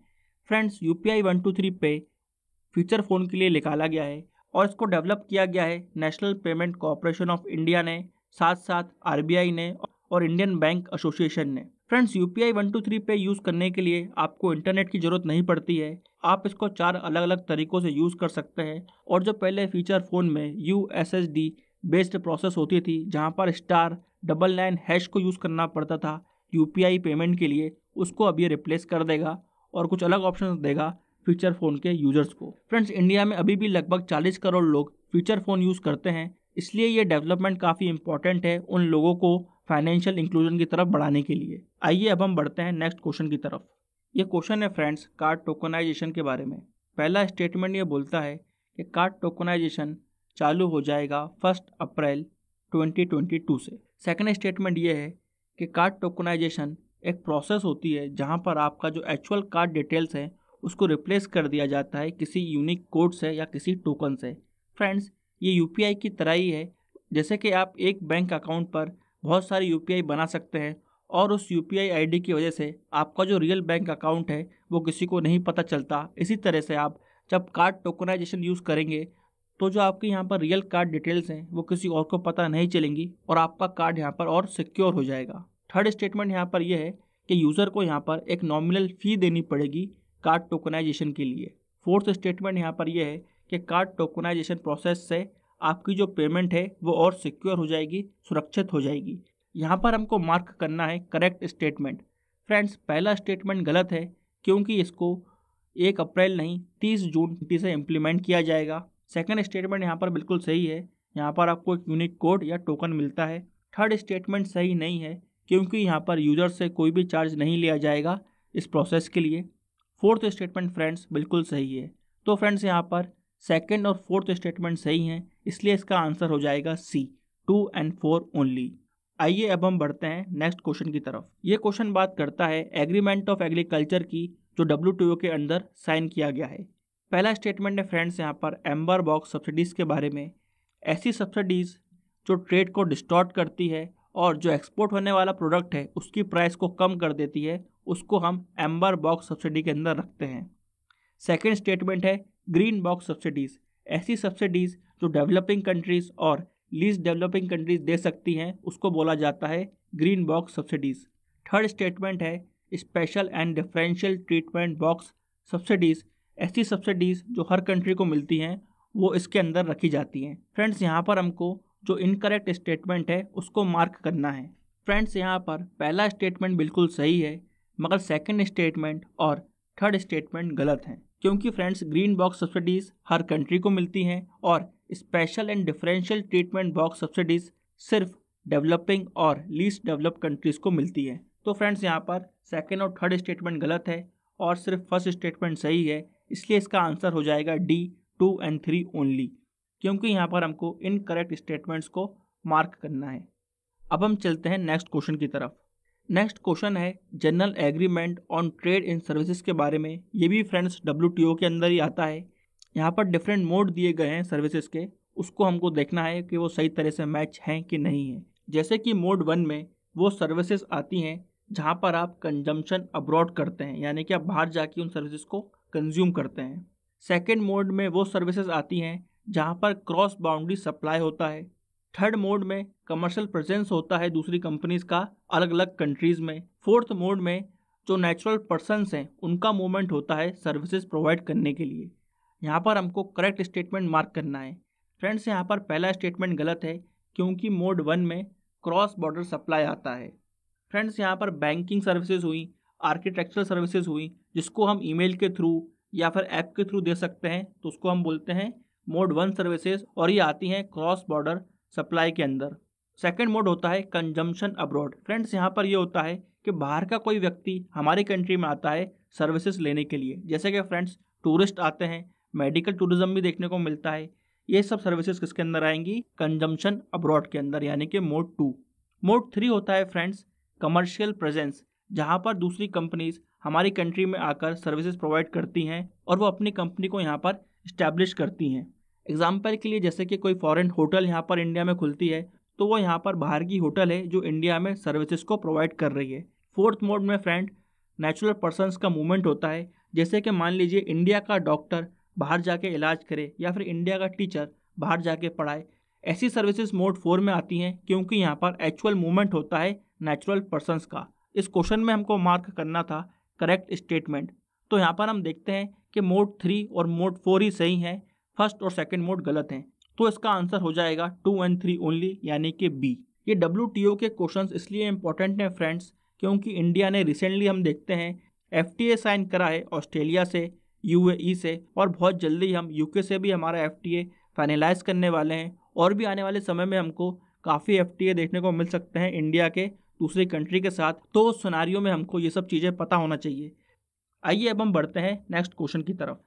friends U P I one two three pay feature phone के लिए निकाला गया है और इसको डेवलप किया गया है national payment corporation of India ने साथ साथ आर बी आई ने और इंडियन बैंक एसोसिएशन ने friends U P I one two three pay use करने के लिए आपको इंटरनेट की ज़रूरत नहीं पड़ती है आप इसको चार अलग अलग तरीक़ों से यूज़ कर सकते हैं और जो पहले फीचर फ़ोन में U S S D based process होती थी जहाँ पर स्टार डबल नाइन हैश को यूज़ करना पड़ता था यू पेमेंट के लिए उसको अब ये रिप्लेस कर देगा और कुछ अलग ऑप्शन देगा फीचर फ़ोन के यूजर्स को फ्रेंड्स इंडिया में अभी भी लगभग 40 करोड़ लोग फीचर फ़ोन यूज़ करते हैं इसलिए ये डेवलपमेंट काफ़ी इंपॉर्टेंट है उन लोगों को फाइनेंशियल इंक्लूजन की तरफ बढ़ाने के लिए आइए अब हम बढ़ते हैं नेक्स्ट क्वेश्चन की तरफ ये क्वेश्चन है फ्रेंड्स कार्ड टोकनाइजेशन के बारे में पहला स्टेटमेंट ये बोलता है कि कार्ड टोकनाइजेशन चालू हो जाएगा फर्स्ट अप्रैल 2022 से सेकंड स्टेटमेंट ये है कि कार्ड टोकनाइजेशन एक प्रोसेस होती है जहाँ पर आपका जो एक्चुअल कार्ड डिटेल्स है उसको रिप्लेस कर दिया जाता है किसी यूनिक कोड से या किसी टोकन से फ्रेंड्स ये यू की तरह ही है जैसे कि आप एक बैंक अकाउंट पर बहुत सारे यू बना सकते हैं और उस यू पी आई की वजह से आपका जो रियल बैंक अकाउंट है वो किसी को नहीं पता चलता इसी तरह से आप जब कार्ड टोकनाइजेशन यूज़ करेंगे तो जो आपके यहाँ पर रियल कार्ड डिटेल्स हैं वो किसी और को पता नहीं चलेंगी और आपका कार्ड यहाँ पर और सिक्योर हो जाएगा थर्ड स्टेटमेंट यहाँ पर यह है कि यूज़र को यहाँ पर एक नॉमिनल फ़ी देनी पड़ेगी कार्ड टोकनाइजेशन के लिए फोर्थ स्टेटमेंट यहाँ पर यह है कि कार्ड टोकनाइजेशन प्रोसेस से आपकी जो पेमेंट है वो और सिक्योर हो जाएगी सुरक्षित हो जाएगी यहाँ पर हमको मार्क करना है करेक्ट स्टेटमेंट फ्रेंड्स पहला स्टेटमेंट गलत है क्योंकि इसको एक अप्रैल नहीं तीस जून से इम्प्लीमेंट किया जाएगा सेकेंड स्टेटमेंट यहाँ पर बिल्कुल सही है यहाँ पर आपको एक यूनिक कोड या टोकन मिलता है थर्ड स्टेटमेंट सही नहीं है क्योंकि यहाँ पर यूज़र से कोई भी चार्ज नहीं लिया जाएगा इस प्रोसेस के लिए फोर्थ स्टेटमेंट फ्रेंड्स बिल्कुल सही है तो फ्रेंड्स यहाँ पर सेकेंड और फोर्थ स्टेटमेंट सही हैं इसलिए इसका आंसर हो जाएगा C two and four only आइए अब हम बढ़ते हैं नेक्स्ट क्वेश्चन की तरफ ये क्वेश्चन बात करता है एग्रीमेंट ऑफ एग्रीकल्चर की जो डब्ल्यू के अंदर साइन किया गया है पहला स्टेटमेंट है फ्रेंड्स यहाँ पर एम्बर बॉक्स सब्सिडीज़ के बारे में ऐसी सब्सिडीज़ जो ट्रेड को डिस्टॉर्ट करती है और जो एक्सपोर्ट होने वाला प्रोडक्ट है उसकी प्राइस को कम कर देती है उसको हम एम्बर बॉक्स सब्सिडी के अंदर रखते हैं सेकेंड स्टेटमेंट है ग्रीन बॉक्स सब्सिडीज़ ऐसी सब्सिडीज़ जो डेवलपिंग कंट्रीज़ और लीज डेवलपिंग कंट्रीज़ दे सकती हैं उसको बोला जाता है green box subsidies third statement है special and differential treatment box subsidies ऐसी सब्सिडीज़ जो हर कंट्री को मिलती हैं वो इसके अंदर रखी जाती हैं फ्रेंड्स यहाँ पर हमको जो इनकरेक्ट स्टेटमेंट है उसको मार्क करना है फ्रेंड्स यहाँ पर पहला स्टेटमेंट बिल्कुल सही है मगर सेकेंड स्टेटमेंट और थर्ड स्टेटमेंट गलत हैं क्योंकि फ्रेंड्स ग्रीन बॉक्स सब्सिडीज़ हर कंट्री को मिलती हैं और special and differential treatment box subsidies सिर्फ डेवलपिंग और लीस्ट डेवलप कंट्रीज़ को मिलती है तो फ्रेंड्स यहाँ पर सेकेंड और थर्ड स्टेटमेंट गलत है और सिर्फ फर्स्ट स्टेटमेंट सही है इसलिए इसका आंसर हो जाएगा D two and three only क्योंकि यहाँ पर हमको इनकरेक्ट स्टेटमेंट्स को मार्क करना है अब हम चलते हैं नेक्स्ट क्वेश्चन की तरफ नेक्स्ट क्वेश्चन है general agreement on trade in services के बारे में ये भी फ्रेंड्स डब्ल्यू के अंदर ही आता है यहाँ पर डिफरेंट मोड दिए गए हैं सर्विसेज के उसको हमको देखना है कि वो सही तरह से मैच हैं कि नहीं है जैसे कि मोड वन में वो सर्विसेज आती हैं जहाँ पर आप कंजम्पशन अब्रॉड करते हैं यानी कि आप बाहर जाके उन सर्विसेज को कंज्यूम करते हैं सेकेंड मोड में वो सर्विसेज आती हैं जहाँ पर क्रॉस बाउंड्री सप्लाई होता है थर्ड मोड में कमर्शियल प्रेजेंस होता है दूसरी कंपनीज का अलग अलग कंट्रीज में फोर्थ मोड में जो नेचुरल पर्सनस हैं उनका मूवमेंट होता है सर्विसेज प्रोवाइड करने के लिए यहाँ पर हमको करेक्ट स्टेटमेंट मार्क करना है फ्रेंड्स यहाँ पर पहला स्टेटमेंट गलत है क्योंकि मोड वन में क्रॉस बॉर्डर सप्लाई आता है फ्रेंड्स यहाँ पर बैंकिंग सर्विसेज हुई आर्किटेक्चरल सर्विसेज हुई जिसको हम ईमेल के थ्रू या फिर ऐप के थ्रू दे सकते हैं तो उसको हम बोलते हैं मोड वन सर्विसेज और ये आती हैं क्रॉस बॉर्डर सप्लाई के अंदर सेकेंड मोड होता है कंजम्पशन अब्रॉड फ्रेंड्स यहाँ पर यह होता है कि बाहर का कोई व्यक्ति हमारी कंट्री में आता है सर्विसेज लेने के लिए जैसे कि फ्रेंड्स टूरिस्ट आते हैं मेडिकल टूरिज्म भी देखने को मिलता है ये सब सर्विसेज किसके अंदर आएंगी कंजम्पशन अब्रॉड के अंदर यानी कि मोड टू मोड थ्री होता है फ्रेंड्स कमर्शियल प्रेजेंस जहाँ पर दूसरी कंपनीज हमारी कंट्री में आकर सर्विसेज प्रोवाइड करती हैं और वो अपनी कंपनी को यहाँ पर इस्टेब्लिश करती हैं एग्जाम्पल के लिए जैसे कि कोई फॉरेन होटल यहाँ पर इंडिया में खुलती है तो वो यहाँ पर बाहर की होटल है जो इंडिया में सर्विसेज को प्रोवाइड कर रही है फोर्थ मोड में फ्रेंड नेचुरल पर्सनस का मूवमेंट होता है जैसे कि मान लीजिए इंडिया का डॉक्टर बाहर जाके इलाज करे या फिर इंडिया का टीचर बाहर जाके पढ़ाए ऐसी सर्विसेज मोड फोर में आती हैं क्योंकि यहाँ पर एक्चुअल मूवमेंट होता है नेचुरल पर्सनस का इस क्वेश्चन में हमको मार्क करना था करेक्ट स्टेटमेंट तो यहाँ पर हम देखते हैं कि मोड थ्री और मोड फोर ही सही हैं फर्स्ट और सेकेंड मोड गलत हैं तो इसका आंसर हो जाएगा टू एंड थ्री ओनली यानी कि बी ये डब्ल्यू के क्वेश्चंस इसलिए इम्पोर्टेंट हैं फ्रेंड्स क्योंकि इंडिया ने रिसेंटली हम देखते हैं एफ साइन करा है ऑस्ट्रेलिया से यू e से और बहुत जल्दी हम यू से भी हमारा एफ फाइनलाइज करने वाले हैं और भी आने वाले समय में हमको काफ़ी एफ देखने को मिल सकते हैं इंडिया के दूसरी कंट्री के साथ तो उस सुनारियों में हमको ये सब चीज़ें पता होना चाहिए आइए अब हम बढ़ते हैं नेक्स्ट क्वेश्चन की तरफ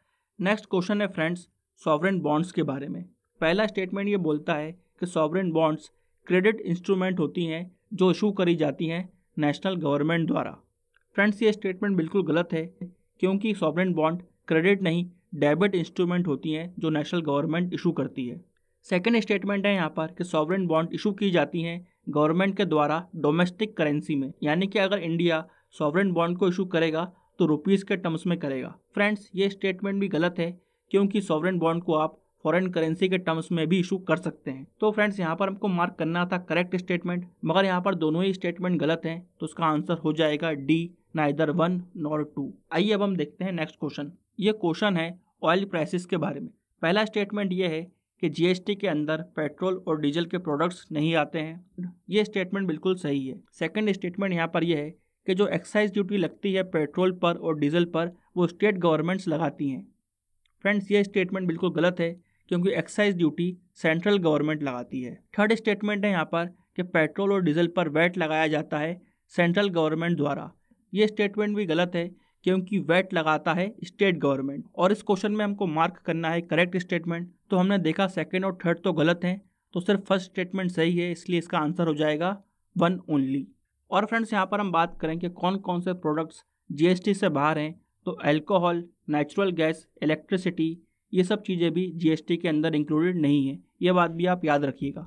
नेक्स्ट क्वेश्चन है फ्रेंड्स सॉवरेन बॉन्ड्स के बारे में पहला स्टेटमेंट ये बोलता है कि सॉवरेन बॉन्ड्स क्रेडिट इंस्ट्रूमेंट होती हैं जो इशू करी जाती हैं नेशनल गवर्नमेंट द्वारा फ्रेंड्स ये स्टेटमेंट बिल्कुल गलत है क्योंकि सॉवरेन बॉन्ड क्रेडिट नहीं डेबिट इंस्ट्रूमेंट होती हैं जो नेशनल गवर्नमेंट इशू करती है सेकेंड स्टेटमेंट है यहाँ पर कि सॉवरेन बॉन्ड इशू की जाती हैं गवर्नमेंट के द्वारा डोमेस्टिक करेंसी में यानी कि अगर इंडिया सॉवरेन बॉन्ड को इशू करेगा तो रुपीज़ के टर्म्स में करेगा फ्रेंड्स ये स्टेटमेंट भी गलत है क्योंकि सॉवरन बॉन्ड को आप फॉरेन करेंसी के टर्म्स में भी इशू कर सकते हैं तो फ्रेंड्स यहाँ पर हमको मार्क करना था करेक्ट स्टेटमेंट मगर यहाँ पर दोनों ही स्टेटमेंट गलत हैं तो उसका आंसर हो जाएगा डी ना इधर वन नॉर टू आइए अब हम देखते हैं नेक्स्ट क्वेश्चन ये क्वेश्चन है ऑयल प्राइसिस के बारे में पहला स्टेटमेंट ये है कि जी के अंदर पेट्रोल और डीजल के प्रोडक्ट्स नहीं आते हैं ये स्टेटमेंट बिल्कुल सही है सेकेंड स्टेटमेंट यहाँ पर यह है कि जो एक्साइज ड्यूटी लगती है पेट्रोल पर और डीजल पर वो स्टेट गवर्नमेंट्स लगाती हैं फ्रेंड्स ये स्टेटमेंट बिल्कुल गलत है क्योंकि एक्साइज ड्यूटी सेंट्रल गवर्नमेंट लगाती है थर्ड स्टेटमेंट है यहाँ पर कि पेट्रोल और डीजल पर वैट लगाया जाता है सेंट्रल गवर्नमेंट द्वारा ये स्टेटमेंट भी गलत है क्योंकि वैट लगाता है स्टेट गवर्नमेंट और इस क्वेश्चन में हमको मार्क करना है करेक्ट स्टेटमेंट तो हमने देखा सेकेंड और थर्ड तो गलत हैं तो सिर्फ फर्स्ट स्टेटमेंट सही है इसलिए इसका आंसर हो जाएगा वन ओनली और फ्रेंड्स यहाँ पर हम बात करें कि कौन कौन से प्रोडक्ट्स जीएसटी से बाहर हैं तो एल्कोहल नेचुरल गैस इलेक्ट्रिसिटी ये सब चीज़ें भी जीएसटी के अंदर इंक्लूडेड नहीं है ये बात भी आप याद रखिएगा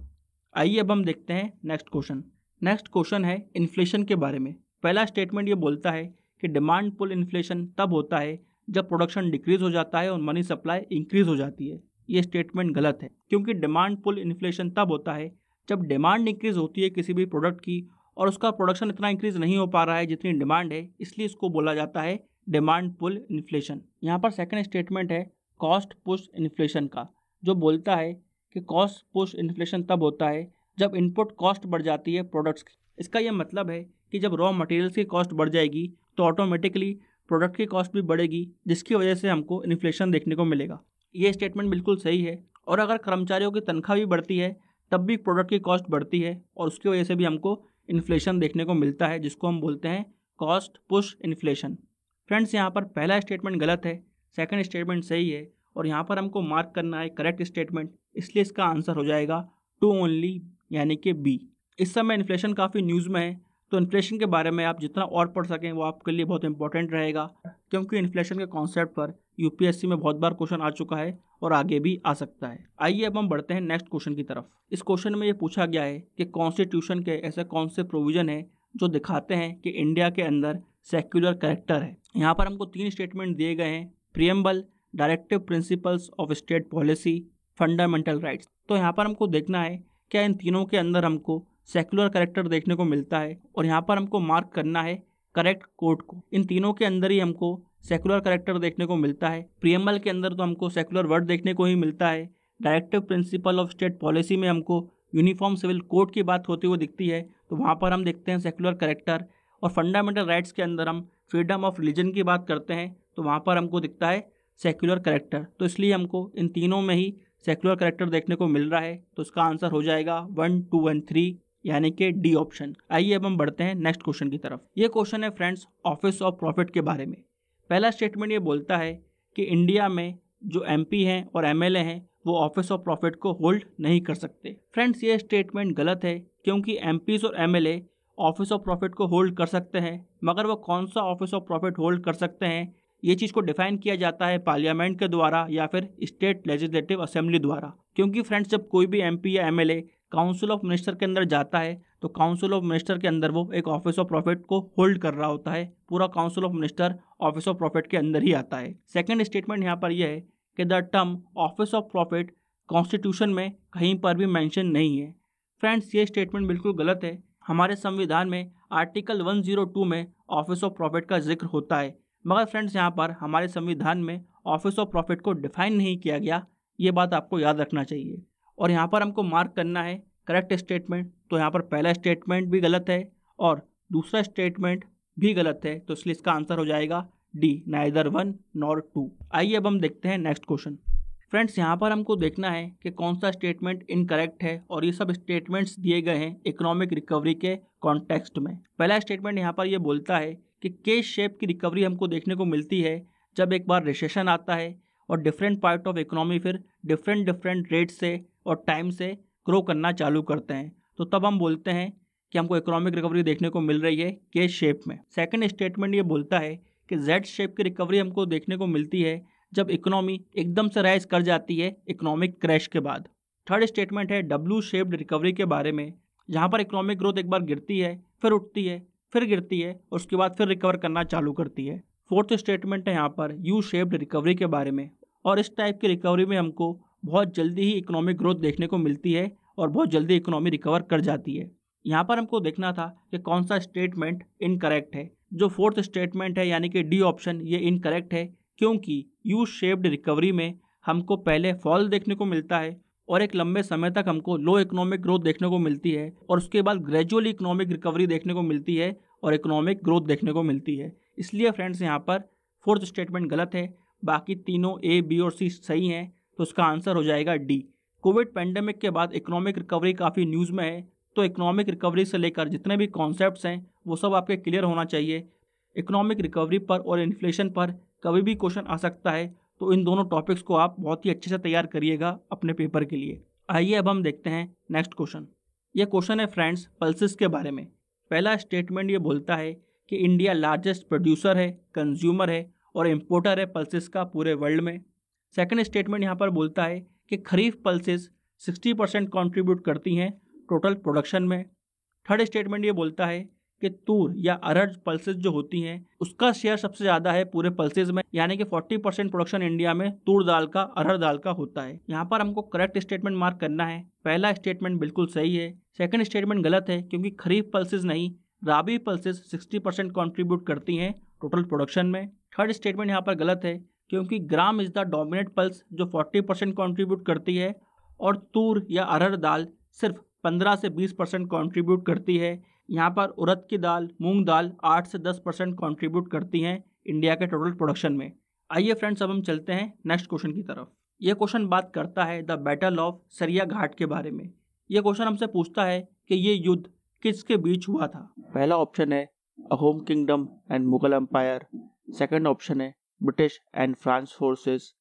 आइए अब हम देखते हैं नेक्स्ट क्वेश्चन नेक्स्ट क्वेश्चन है इन्फ्लेशन के बारे में पहला स्टेटमेंट ये बोलता है कि डिमांड पुल इन्फ्लेशन तब होता है जब प्रोडक्शन डिक्रीज हो जाता है और मनी सप्लाई इंक्रीज हो जाती है ये स्टेटमेंट गलत है क्योंकि डिमांड पुल इन्फ्लेशन तब होता है जब डिमांड इंक्रीज होती है किसी भी प्रोडक्ट की और उसका प्रोडक्शन इतना इंक्रीज नहीं हो पा रहा है जितनी डिमांड है इसलिए इसको बोला जाता है डिमांड पुल इन्फ्लेशन यहाँ पर सेकेंड स्टेटमेंट है कॉस्ट पुश इन्फ्लेशन का जो बोलता है कि कॉस्ट पुश इन्फ्लेशन तब होता है जब इनपुट कॉस्ट बढ़ जाती है प्रोडक्ट्स की इसका यह मतलब है कि जब रॉ मटेरियल्स की कॉस्ट बढ़ जाएगी तो ऑटोमेटिकली प्रोडक्ट की कॉस्ट भी बढ़ेगी जिसकी वजह से हमको इन्फ्लेशन देखने को मिलेगा ये स्टेटमेंट बिल्कुल सही है और अगर कर्मचारियों की तनख्वाह भी बढ़ती है तब भी प्रोडक्ट की कॉस्ट बढ़ती है और उसकी वजह से भी हमको इन्फ्लेशन देखने को मिलता है जिसको हम बोलते हैं कॉस्ट पुश इन्फ्लेशन फ्रेंड्स यहाँ पर पहला स्टेटमेंट गलत है सेकंड स्टेटमेंट सही है और यहाँ पर हमको मार्क करना है करेक्ट स्टेटमेंट इसलिए इसका आंसर हो जाएगा टू ओनली यानी कि बी इस समय इन्फ्लेशन काफ़ी न्यूज़ में है तो इन्फ्लेशन के बारे में आप जितना और पढ़ सकें वो आपके लिए बहुत इंपॉर्टेंट रहेगा क्योंकि इन्फ्लेशन के कॉन्सेप्ट पर यूपीएससी में बहुत बार क्वेश्चन आ चुका है और आगे भी आ सकता है आइए अब हम बढ़ते हैं नेक्स्ट क्वेश्चन की तरफ इस क्वेश्चन में ये पूछा गया है कि कॉन्स्टिट्यूशन के ऐसे कौन से प्रोविज़न है जो दिखाते हैं कि इंडिया के अंदर सेक्युलर करेक्टर है यहाँ पर हमको तीन स्टेटमेंट दिए गए हैं preamble directive principles of state policy fundamental rights तो यहाँ पर हमको देखना है क्या इन तीनों के अंदर हमको सेकुलर करेक्टर देखने को मिलता है और यहाँ पर हमको मार्क करना है करेक्ट कोर्ट को इन तीनों के अंदर ही हमको सेकुलर करेक्टर देखने को मिलता है प्रियम्बल के अंदर तो हमको सेकुलर वर्ड देखने को ही मिलता है directive principle of state policy में हमको यूनिफॉर्म सिविल कोड की बात होती हुई दिखती है तो वहाँ पर हम देखते हैं सेकुलर करेक्टर और फंडामेंटल राइट्स के अंदर हम फ्रीडम ऑफ रिलीजन की बात करते हैं तो वहाँ पर हमको दिखता है सेक्युलर करेक्टर तो इसलिए हमको इन तीनों में ही सेक्युलर करेक्टर देखने को मिल रहा है तो उसका आंसर हो जाएगा वन टू एंड थ्री यानी कि डी ऑप्शन आइए अब हम बढ़ते हैं नेक्स्ट क्वेश्चन की तरफ ये क्वेश्चन है फ्रेंड्स ऑफिस ऑफ प्रॉफिट के बारे में पहला स्टेटमेंट ये बोलता है कि इंडिया में जो एम हैं और एम हैं वो ऑफिस ऑफ प्रॉफिट को होल्ड नहीं कर सकते फ्रेंड्स ये स्टेटमेंट गलत है क्योंकि एम और एम ऑफिस ऑफ प्रॉफिट को होल्ड कर सकते हैं मगर वो कौन सा ऑफिस ऑफ प्रॉफिट होल्ड कर सकते हैं ये चीज़ को डिफाइन किया जाता है पार्लियामेंट के द्वारा या फिर स्टेट लेजिस्लेटिव असेंबली द्वारा क्योंकि फ्रेंड्स जब कोई भी एम या एम काउंसिल ऑफ मिनिस्टर के अंदर जाता है तो काउंसिल ऑफ मिनिस्टर के अंदर वो एक ऑफिस ऑफ प्रॉफिट को होल्ड कर रहा होता है पूरा council of minister office of profit के अंदर ही आता है सेकेंड स्टेटमेंट यहाँ पर यह है कि the term office of profit constitution में कहीं पर भी मैंशन नहीं है फ्रेंड्स ये स्टेटमेंट बिल्कुल गलत है हमारे संविधान में आर्टिकल 102 में ऑफिस ऑफ प्रॉफिट का जिक्र होता है मगर फ्रेंड्स यहाँ पर हमारे संविधान में ऑफिस ऑफ प्रॉफिट को डिफाइन नहीं किया गया ये बात आपको याद रखना चाहिए और यहाँ पर हमको मार्क करना है करेक्ट स्टेटमेंट तो यहाँ पर पहला स्टेटमेंट भी गलत है और दूसरा स्टेटमेंट भी गलत है तो इसलिए इसका आंसर हो जाएगा D neither one nor two आइए अब हम देखते हैं नेक्स्ट क्वेश्चन फ्रेंड्स यहाँ पर हमको देखना है कि कौन सा स्टेटमेंट इनकरेक्ट है और ये सब स्टेटमेंट्स दिए गए हैं इकोनॉमिक रिकवरी के कॉन्टेक्स्ट में पहला स्टेटमेंट यहाँ पर ये बोलता है कि के शेप की रिकवरी हमको देखने को मिलती है जब एक बार रिसेशन आता है और डिफरेंट पार्ट ऑफ इकोनॉमी फिर डिफरेंट डिफरेंट रेट से और टाइम से ग्रो करना चालू करते हैं तो तब हम बोलते हैं कि हमको इकोनॉमिक रिकवरी देखने को मिल रही है के शेप में सेकेंड स्टेटमेंट ये बोलता है कि जेड शेप की रिकवरी हमको देखने को मिलती है जब इकोनॉमी एकदम से राइज कर जाती है इकोनॉमिक क्रैश के बाद थर्ड स्टेटमेंट है डब्ल्यू शेप्ड रिकवरी के बारे में जहाँ पर इकोनॉमिक ग्रोथ एक बार गिरती है फिर उठती है फिर गिरती है और उसके बाद फिर रिकवर करना चालू करती है फोर्थ स्टेटमेंट है यहाँ पर यू शेप्ड रिकवरी के बारे में और इस टाइप की रिकवरी में हमको बहुत जल्दी ही इकोनॉमिक ग्रोथ देखने को मिलती है और बहुत जल्दी इकोनॉमी रिकवर कर जाती है यहाँ पर हमको देखना था कि कौन सा स्टेटमेंट इनकरेक्ट है जो फोर्थ स्टेटमेंट है यानी कि डी ऑप्शन ये इनकरेक्ट है क्योंकि यू शेप्ड रिकवरी में हमको पहले फॉल देखने को मिलता है और एक लंबे समय तक हमको लो इकोनॉमिक ग्रोथ देखने को मिलती है और उसके बाद ग्रेजुअली इकोनॉमिक रिकवरी देखने को मिलती है और इकोनॉमिक ग्रोथ देखने को मिलती है इसलिए फ्रेंड्स यहाँ पर फोर्थ स्टेटमेंट गलत है बाकी तीनों ए बी और सी सही हैं तो उसका आंसर हो जाएगा डी कोविड पेंडेमिक के बाद इकोनॉमिक रिकवरी काफ़ी न्यूज़ में है तो इकोनॉमिक रिकवरी से लेकर जितने भी कॉन्सेप्ट हैं वो सब आपके क्लियर होना चाहिए इकोनॉमिक रिकवरी पर और इन्फ्लेशन पर कभी भी क्वेश्चन आ सकता है तो इन दोनों टॉपिक्स को आप बहुत ही अच्छे से तैयार करिएगा अपने पेपर के लिए आइए अब हम देखते हैं नेक्स्ट क्वेश्चन ये क्वेश्चन है फ्रेंड्स पल्सिस के बारे में पहला स्टेटमेंट ये बोलता है कि इंडिया लार्जेस्ट प्रोड्यूसर है कंज्यूमर है और इम्पोर्टर है पल्सिस का पूरे वर्ल्ड में सेकेंड स्टेटमेंट यहाँ पर बोलता है कि खरीफ पल्सिस 60 परसेंट कॉन्ट्रीब्यूट करती हैं टोटल प्रोडक्शन में थर्ड स्टेटमेंट ये बोलता है कि तूर या अरहर पल्सेज जो होती हैं उसका शेयर सबसे ज़्यादा है पूरे पल्सेज में यानी कि 40 परसेंट प्रोडक्शन इंडिया में तूर दाल का अरहर दाल का होता है यहाँ पर हमको करेक्ट स्टेटमेंट मार्क करना है पहला स्टेटमेंट बिल्कुल सही है सेकंड स्टेटमेंट गलत है क्योंकि खरीफ पल्सेज नहीं rabi pulses sixty percent contribute करती हैं टोटल प्रोडक्शन में थर्ड स्टेटमेंट यहाँ पर गलत है क्योंकि gram is the dominate pulse जो 40 परसेंट कॉन्ट्रीब्यूट करती है और तूर या अरहर दाल सिर्फ 15 से 20 परसेंट कॉन्ट्रीब्यूट करती है यहाँ पर उड़द की दाल मूंग दाल 8 से 10 परसेंट कॉन्ट्रीब्यूट करती हैं इंडिया के टोटल प्रोडक्शन में आइए फ्रेंड्स अब हम चलते हैं नेक्स्ट क्वेश्चन की तरफ यह क्वेश्चन बात करता है द बैटल ऑफ सरिया घाट के बारे में ये क्वेश्चन हमसे पूछता है कि ये युद्ध किसके बीच हुआ था पहला ऑप्शन है Ahom kingdom and Mughal empire second option है British and France forces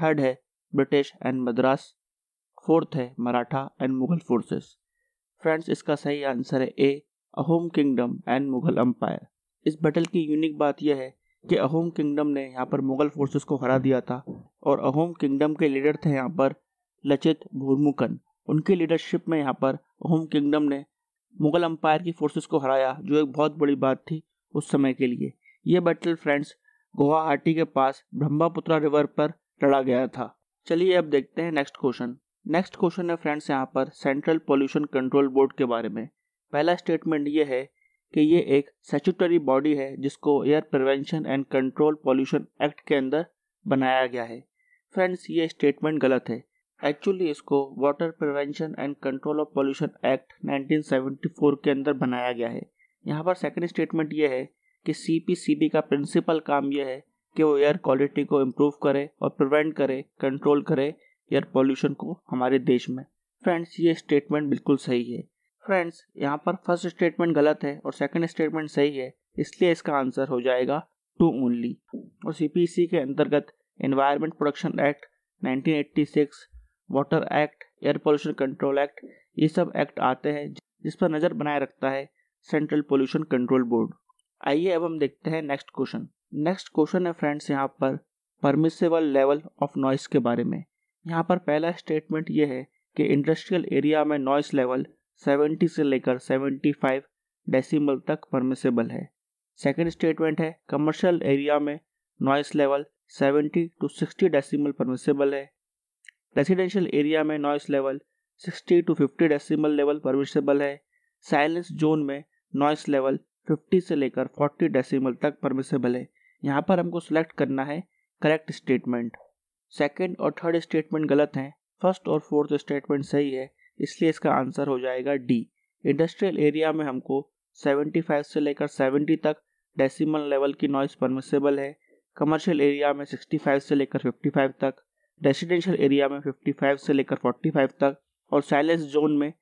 third है ब्रिटिश एंड मद्रास फोर्थ है Maratha and Mughal forces friends इसका सही आंसर है A Ahom kingdom and Mughal empire इस बैटल की यूनिक बात यह है कि अहोम किंगडम ने यहाँ पर मुगल फोर्सेस को हरा दिया था और अहोम किंगडम के लीडर थे यहाँ पर लचित भूरमुकन उनकी लीडरशिप में यहाँ पर अहोम किंगडम ने मुगल अम्पायर की फोर्सेस को हराया जो एक बहुत बड़ी बात थी उस समय के लिए ये बैटल फ्रेंड्स गुवाहाटी के पास ब्रह्मापुत्रा रिवर पर लड़ा गया था चलिए अब देखते हैं नेक्स्ट क्वेश्चन नेक्स्ट क्वेश्चन है फ्रेंड्स यहाँ पर सेंट्रल पोल्यूशन कंट्रोल बोर्ड के बारे में पहला स्टेटमेंट ये है कि ये एक सेचुटरी बॉडी है जिसको air prevention and control pollution act के अंदर बनाया गया है फ्रेंड्स ये स्टेटमेंट गलत है एक्चुअली इसको water prevention and control of pollution act 1974 के अंदर बनाया गया है यहाँ पर सेकंड स्टेटमेंट ये है कि सी का प्रिंसिपल काम यह है कि वो एयर क्वालिटी को इम्प्रूव करे और प्रिवेंट करे कंट्रोल करे एयर पॉल्यूशन को हमारे देश में फ्रेंड्स ये स्टेटमेंट बिल्कुल सही है फ्रेंड्स यहाँ पर फर्स्ट स्टेटमेंट गलत है और सेकंड स्टेटमेंट सही है इसलिए इसका आंसर हो जाएगा टू ओनली और सीपीसी के अंतर्गत environment production act 1986 water act air pollution control act ये सब एक्ट आते हैं जिस पर नज़र बनाए रखता है सेंट्रल पोल्यूशन कंट्रोल बोर्ड आइए अब हम देखते हैं नेक्स्ट क्वेश्चन नेक्स्ट क्वेश्चन है फ्रेंड्स यहाँ पर परमिसेबल लेवल ऑफ नॉइस के बारे में यहाँ पर पहला स्टेटमेंट ये है कि इंडस्ट्रियल एरिया में नॉइस लेवल 70 से लेकर 75 डेसिमल तक परमिसेबल है सेकेंड स्टेटमेंट है कमर्शियल एरिया में noise level 70 to 60 decimal permissible है रेसिडेंशियल एरिया में noise level 60 to 50 decimal level permissible है साइलेंस जोन में नॉइस लेवल 50 से लेकर 40 डेसिमल तक परमिसेबल है यहाँ पर हमको सेलेक्ट करना है करेक्ट स्टेटमेंट सेकेंड और थर्ड स्टेटमेंट गलत हैं फर्स्ट और फोर्थ स्टेटमेंट सही है इसलिए इसका आंसर हो जाएगा डी इंडस्ट्रियल एरिया में हमको 75 से लेकर 70 तक डेसिमल लेवल की नॉइस परमिसेबल है कमर्शियल एरिया में 65 से लेकर 55 तक रेसिडेंशियल एरिया में 55 से लेकर 45 तक और साइलेंस जोन में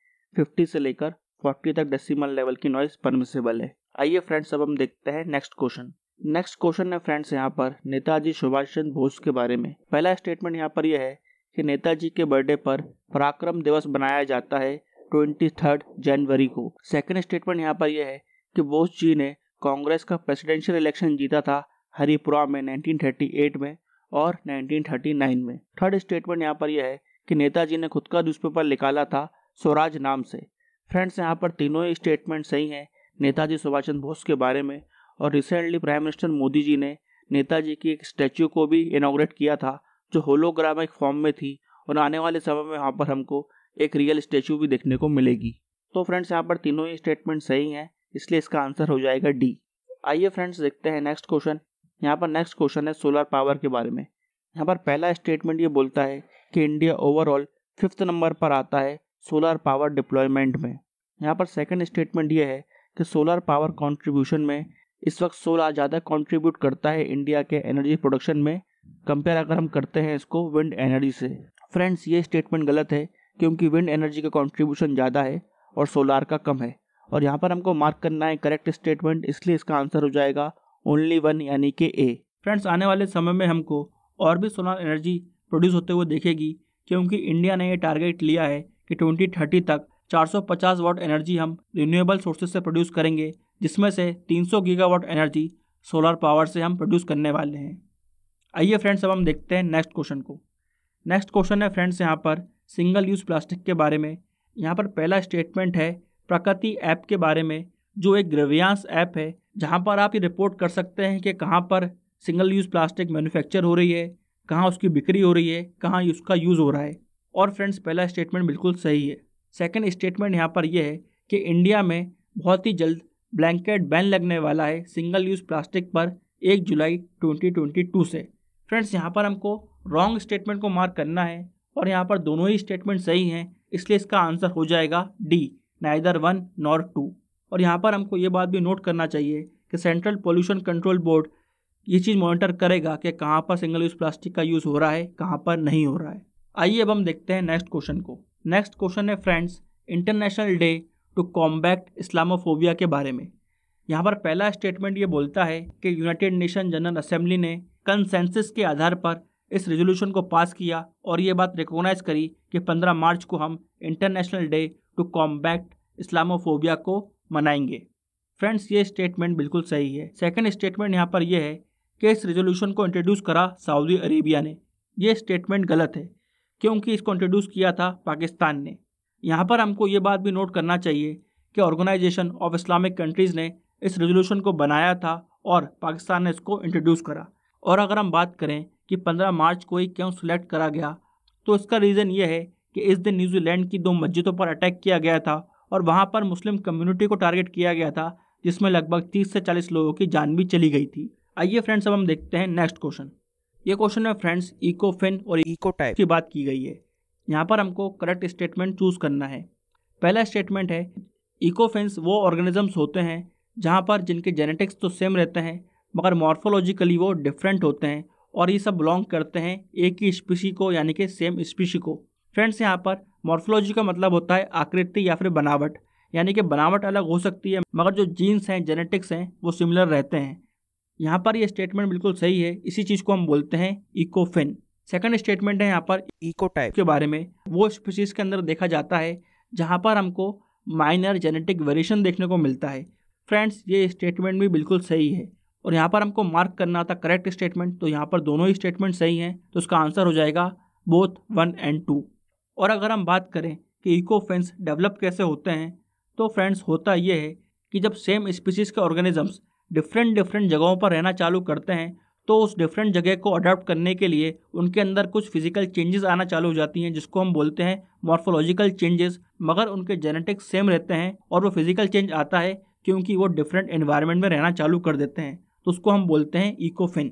50 से लेकर 40 तक डेसिमल लेवल की नॉइस परमिसेबल है आइए फ्रेंड्स अब हम देखते हैं नेक्स्ट क्वेश्चन नेक्स्ट क्वेश्चन है फ्रेंड्स यहाँ पर नेताजी सुभाष चंद्र बोस के बारे में पहला स्टेटमेंट यहाँ पर यह है कि नेताजी के बर्थडे पर पराक्रम दिवस बनाया जाता है ट्वेंटी थर्ड जनवरी को सेकेंड स्टेटमेंट यहाँ पर यह है कि बोस जी ने कांग्रेस का प्रेसिडेंशियल इलेक्शन जीता था हरिपुरा में 1938 में और 1939 में थर्ड स्टेटमेंट यहाँ पर यह है कि नेताजी ने खुद का न्यूज़पेपर निकाला था स्वराज नाम से फ्रेंड्स यहाँ पर तीनों ही स्टेटमेंट सही हैं नेताजी सुभाष चंद्र बोस के बारे में और recently prime minister Modi ji ने नेताजी की एक स्टैचू को भी इनाग्रेट किया था जो होलोग्रामिक फॉर्म में थी और आने वाले समय में वहाँ पर हमको एक रियल स्टैचू भी देखने को मिलेगी तो फ्रेंड्स यहाँ पर तीनों ही स्टेटमेंट सही हैं इसलिए इसका आंसर हो जाएगा डी आइए फ्रेंड्स देखते हैं नेक्स्ट क्वेश्चन यहाँ पर नेक्स्ट क्वेश्चन है सोलर पावर के बारे में यहाँ पर पहला स्टेटमेंट ये बोलता है कि इंडिया ओवरऑल फिफ्थ नंबर पर आता है सोलर पावर डिप्लॉयमेंट में यहाँ पर सेकंड स्टेटमेंट ये है कि सोलर पावर कंट्रीब्यूशन में इस वक्त सोलर ज़्यादा कंट्रीब्यूट करता है इंडिया के एनर्जी प्रोडक्शन में कंपेयर अगर हम करते हैं इसको विंड एनर्जी से फ्रेंड्स ये स्टेटमेंट गलत है क्योंकि विंड एनर्जी का कॉन्ट्रीब्यूशन ज़्यादा है और सोलार का कम है और यहाँ पर हमको मार्क करना है करेक्ट स्टेटमेंट इसलिए इसका आंसर हो जाएगा ओनली वन यानी कि ए फ्रेंड्स आने वाले समय में हमको और भी सोलार एनर्जी प्रोड्यूस होते हुए देखेगी क्योंकि इंडिया ने यह टारगेट लिया है कि 2030 तक 450 वाट एनर्जी हम रिन्यूएबल सोर्सेज से प्रोड्यूस करेंगे जिसमें से 300 वाट एनर्जी सोलर पावर से हम प्रोड्यूस करने वाले हैं आइए फ्रेंड्स अब हम देखते हैं नेक्स्ट क्वेश्चन को नेक्स्ट क्वेश्चन है फ्रेंड्स यहाँ पर सिंगल यूज़ प्लास्टिक के बारे में यहाँ पर पहला स्टेटमेंट है प्रकृति ऐप के बारे में जो एक ग्रव्यांश ऐप है जहाँ पर आप ये रिपोर्ट कर सकते हैं कि कहाँ पर सिंगल यूज़ प्लास्टिक मैन्युफैक्चर हो रही है कहाँ उसकी बिक्री हो रही है कहाँ उसका यूज़ हो रहा है और फ्रेंड्स पहला स्टेटमेंट बिल्कुल सही है सेकेंड स्टेटमेंट यहाँ पर यह है कि इंडिया में बहुत ही जल्द ब्लैंकेट बैन लगने वाला है सिंगल यूज़ प्लास्टिक पर एक जुलाई 2022 से फ्रेंड्स यहाँ पर हमको रॉन्ग स्टेटमेंट को मार्क करना है और यहाँ पर दोनों ही स्टेटमेंट सही हैं इसलिए इसका आंसर हो जाएगा D neither one nor two और यहाँ पर हमको ये बात भी नोट करना चाहिए कि सेंट्रल पोल्यूशन कंट्रोल बोर्ड ये चीज़ मॉनिटर करेगा कि कहाँ पर सिंगल यूज़ प्लास्टिक का यूज़ हो रहा है कहाँ पर नहीं हो रहा है आइए अब हम देखते हैं नेक्स्ट क्वेश्चन को नेक्स्ट क्वेश्चन है friends international day to combat Islamophobia के बारे में यहाँ पर पहला स्टेटमेंट ये बोलता है कि यूनाइटेड नेशन जनरल असेंबली ने कंसेंसस के आधार पर इस रेजोल्यूशन को पास किया और ये बात रिकोगनाइज करी कि 15 मार्च को हम international day to combat Islamophobia को मनाएंगे फ्रेंड्स ये स्टेटमेंट बिल्कुल सही है सेकंड स्टेटमेंट यहाँ पर यह है कि इस रेजोल्यूशन को इंट्रोड्यूस करा सऊदी अरेबिया ने यह स्टेटमेंट गलत है क्योंकि इसको इंट्रोड्यूस किया था पाकिस्तान ने यहाँ पर हमको ये बात भी नोट करना चाहिए कि ऑर्गेनाइजेशन ऑफ इस्लामिक कंट्रीज़ ने इस रेजोल्यूशन को बनाया था और पाकिस्तान ने इसको इंट्रोड्यूस करा और अगर हम बात करें कि 15 मार्च को ही क्यों सिलेक्ट करा गया तो इसका रीज़न यह है कि इस दिन न्यूजीलैंड की दो मस्जिदों पर अटैक किया गया था और वहाँ पर मुस्लिम कम्युनिटी को टारगेट किया गया था जिसमें लगभग तीस से चालीस लोगों की जान भी चली गई थी आइए फ्रेंड्स अब हम देखते हैं नेक्स्ट क्वेश्चन ये क्वेश्चन है फ्रेंड्स इकोफेन और इको टाइप की बात की गई है यहाँ पर हमको करेक्ट स्टेटमेंट चूज़ करना है पहला स्टेटमेंट है इकोफेंस वो ऑर्गेनिजम्स होते हैं जहाँ पर जिनके जेनेटिक्स तो सेम रहते हैं मगर मॉर्फोलॉजिकली वो डिफरेंट होते हैं और ये सब बिलोंग करते हैं एक ही स्पीशी को यानी कि सेम स्पीशी को फ्रेंड्स यहाँ पर मॉर्फोलॉजी का मतलब होता है आकृति या फिर बनावट यानी कि बनावट अलग हो सकती है मगर जो जीन्स हैं जेनेटिक्स हैं वो सिमिलर रहते हैं यहाँ पर ये स्टेटमेंट बिल्कुल सही है इसी चीज़ को हम बोलते हैं इकोफिन सेकंड स्टेटमेंट है यहाँ पर इकोटाइप के बारे में वो स्पीसीज के अंदर देखा जाता है जहाँ पर हमको माइनर जेनेटिक वेरिएशन देखने को मिलता है फ्रेंड्स ये स्टेटमेंट भी बिल्कुल सही है और यहाँ पर हमको मार्क करना था करेक्ट स्टेटमेंट तो यहाँ पर दोनों ही स्टेटमेंट सही हैं तो उसका आंसर हो जाएगा बोथ वन एंड टू और अगर हम बात करें कि इको फेंस डेवलप कैसे होते हैं तो फ्रेंड्स होता ये है कि जब सेम स्पीसीज़ के ऑर्गेनिजम्स डिफरेंट डिफरेंट जगहों पर रहना चालू करते हैं तो उस डिफरेंट जगह को अडॉप्ट करने के लिए उनके अंदर कुछ फिजिकल चेंजेस आना चालू हो जाती हैं जिसको हम बोलते हैं मॉर्फोलॉजिकल चेंजेस मगर उनके जेनेटिक्स सेम रहते हैं और वो फिजिकल चेंज आता है क्योंकि वो डिफरेंट एनवायरनमेंट में रहना चालू कर देते हैं तो उसको हम बोलते हैं इकोफिन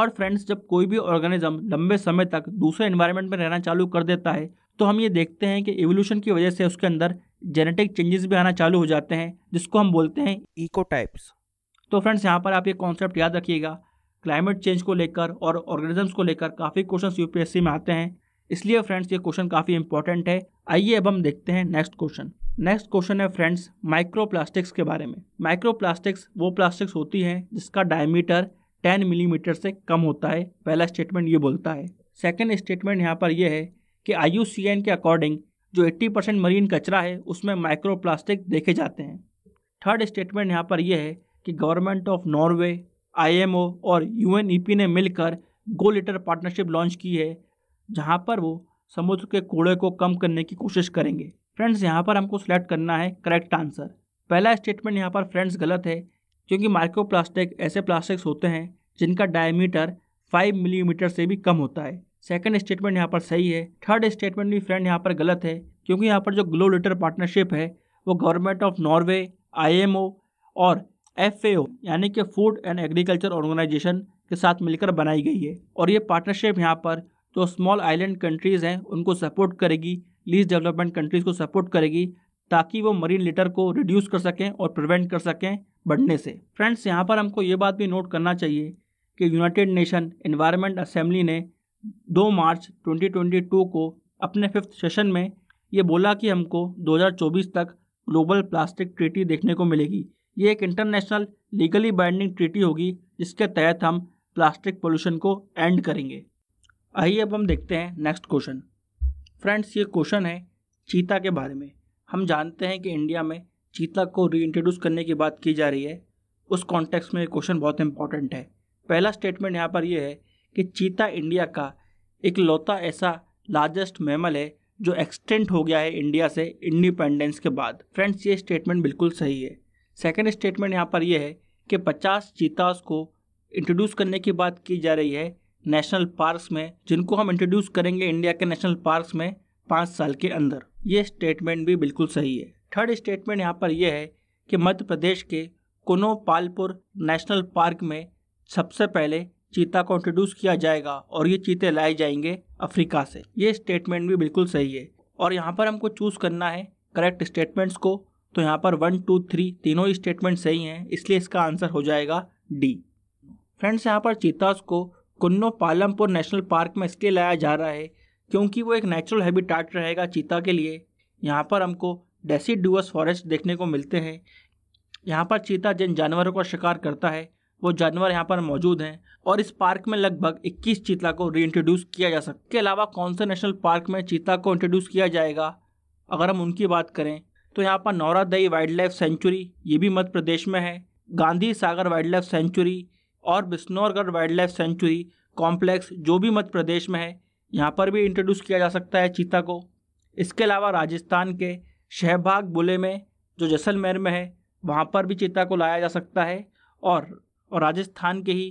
और फ्रेंड्स जब कोई भी ऑर्गेनिज्म लंबे समय तक दूसरे इन्वायरमेंट में रहना चालू कर देता है तो हम ये देखते हैं कि एवोल्यूशन की वजह से उसके अंदर जेनेटिक चेंजेस भी आना चालू हो जाते हैं जिसको हम बोलते हैं इको टाइप्स तो फ्रेंड्स यहाँ पर आप ये कॉन्सेप्ट याद रखिएगा क्लाइमेट चेंज को लेकर और ऑर्गेनिजम्स को लेकर काफ़ी क्वेश्चन यूपीएससी में आते हैं इसलिए फ्रेंड्स ये क्वेश्चन काफ़ी इंपॉर्टेंट है आइए अब हम देखते हैं नेक्स्ट क्वेश्चन नेक्स्ट क्वेश्चन है फ्रेंड्स माइक्रोप्लास्टिक्स के बारे में माइक्रोप्लास्टिक्स वो प्लास्टिक्स होती हैं जिसका डायमीटर 10 मिलीमीटर mm से कम होता है पहला स्टेटमेंट ये बोलता है सेकंड स्टेटमेंट यहाँ पर यह है कि आई के अकॉर्डिंग जो 80 परसेंट मरीन कचरा है उसमें प्लास्टिक देखे जाते हैं थर्ड स्टेटमेंट यहाँ पर यह है कि गवर्नमेंट ऑफ नॉर्वे आईएमओ और यूएनईपी e ने मिलकर गो लीटर पार्टनरशिप लॉन्च की है जहाँ पर वो समुद्र के कूड़े को कम करने की कोशिश करेंगे फ्रेंड्स यहाँ पर हमको सिलेक्ट करना है करेक्ट आंसर पहला स्टेटमेंट यहाँ पर फ्रेंड्स गलत है क्योंकि प्लास्टिक ऐसे प्लास्टिक्स होते हैं जिनका डायमीटर फाइव मिलीमीटर से भी कम होता है सेकंड स्टेटमेंट यहाँ पर सही है थर्ड स्टेटमेंट भी फ्रेंड यहाँ पर गलत है क्योंकि यहाँ पर जो ग्लो लेटर पार्टनरशिप है वो गवर्नमेंट ऑफ नॉर्वे आई और एफ यानी कि फूड एंड एग्रीकल्चर ऑर्गेनाइजेशन के साथ मिलकर बनाई गई है और ये पार्टनरशिप यहाँ पर जो स्मॉल आइलैंड कंट्रीज़ हैं उनको सपोर्ट करेगी लीज डेवलपमेंट कंट्रीज़ को सपोर्ट करेगी ताकि वो मरीन लिटर को रिड्यूस कर सकें और प्रिवेंट कर सकें बढ़ने से फ्रेंड्स यहाँ पर हमको ये बात भी नोट करना चाहिए कि यूनाइटेड नेशन इन्वायरमेंट असम्बली ने 2 मार्च 2022 को अपने फिफ्थ सेशन में ये बोला कि हमको 2024 तक ग्लोबल प्लास्टिक ट्रीटी देखने को मिलेगी ये एक इंटरनेशनल लीगली बाइंडिंग ट्रीटी होगी जिसके तहत हम प्लास्टिक पोल्यूशन को एंड करेंगे आइए अब हम देखते हैं नेक्स्ट क्वेश्चन फ्रेंड्स ये क्वेश्चन है चीता के बारे में हम जानते हैं कि इंडिया में चीता को रीइंट्रोड्यूस करने की बात की जा रही है उस कॉन्टेक्स्ट में ये क्वेश्चन बहुत इंपॉर्टेंट है पहला स्टेटमेंट यहाँ पर यह है कि चीता इंडिया का एक लौता ऐसा लार्जेस्ट मेमल है जो एक्सटेंट हो गया है इंडिया से इंडिपेंडेंस के बाद फ्रेंड्स ये स्टेटमेंट बिल्कुल सही है सेकेंड स्टेटमेंट यहाँ पर यह है कि पचास चीतास को इंट्रोड्यूस करने की बात की जा रही है नेशनल पार्क्स में जिनको हम इंट्रोड्यूस करेंगे इंडिया के नेशनल पार्क्स में पाँच साल के अंदर ये स्टेटमेंट भी बिल्कुल सही है थर्ड स्टेटमेंट यहाँ पर यह है कि मध्य प्रदेश के पालपुर नेशनल पार्क में सबसे पहले चीता को इंट्रोड्यूस किया जाएगा और ये चीते लाए जाएंगे अफ्रीका से ये स्टेटमेंट भी बिल्कुल सही है और यहाँ पर हमको चूज़ करना है करेक्ट स्टेटमेंट्स को तो यहाँ पर वन टू थ्री तीनों ही स्टेटमेंट सही हैं इसलिए इसका आंसर हो जाएगा डी फ्रेंड्स यहाँ पर चीताज को कुन्नो पालमपुर नेशनल पार्क में इसलिए लाया जा रहा है क्योंकि वो एक नेचुरल हैबिटाट रहेगा चीता के लिए यहाँ पर हमको डेसीडुअस फॉरेस्ट देखने को मिलते हैं यहाँ पर चीता जिन जानवरों का शिकार करता है वो जानवर यहाँ पर मौजूद हैं और इस पार्क में लगभग 21 चीता को रीइंट्रोड्यूस किया जा सकता है इसके अलावा कौन से नेशनल पार्क में चीता को इंट्रोड्यूस किया जाएगा अगर हम उनकी बात करें तो यहाँ पर नौरादई वाइल्ड लाइफ सेंचुरी ये भी मध्य प्रदेश में है Gandhi Sagar wildlife sanctuary और Bisnaurgarh wildlife sanctuary complex जो भी मध्य प्रदेश में है यहाँ पर भी इंट्रोड्यूस किया जा सकता है चीता को इसके अलावा राजस्थान के शहबाग बुले में जो जैसलमेर में है वहाँ पर भी चीता को लाया जा सकता है और और राजस्थान के ही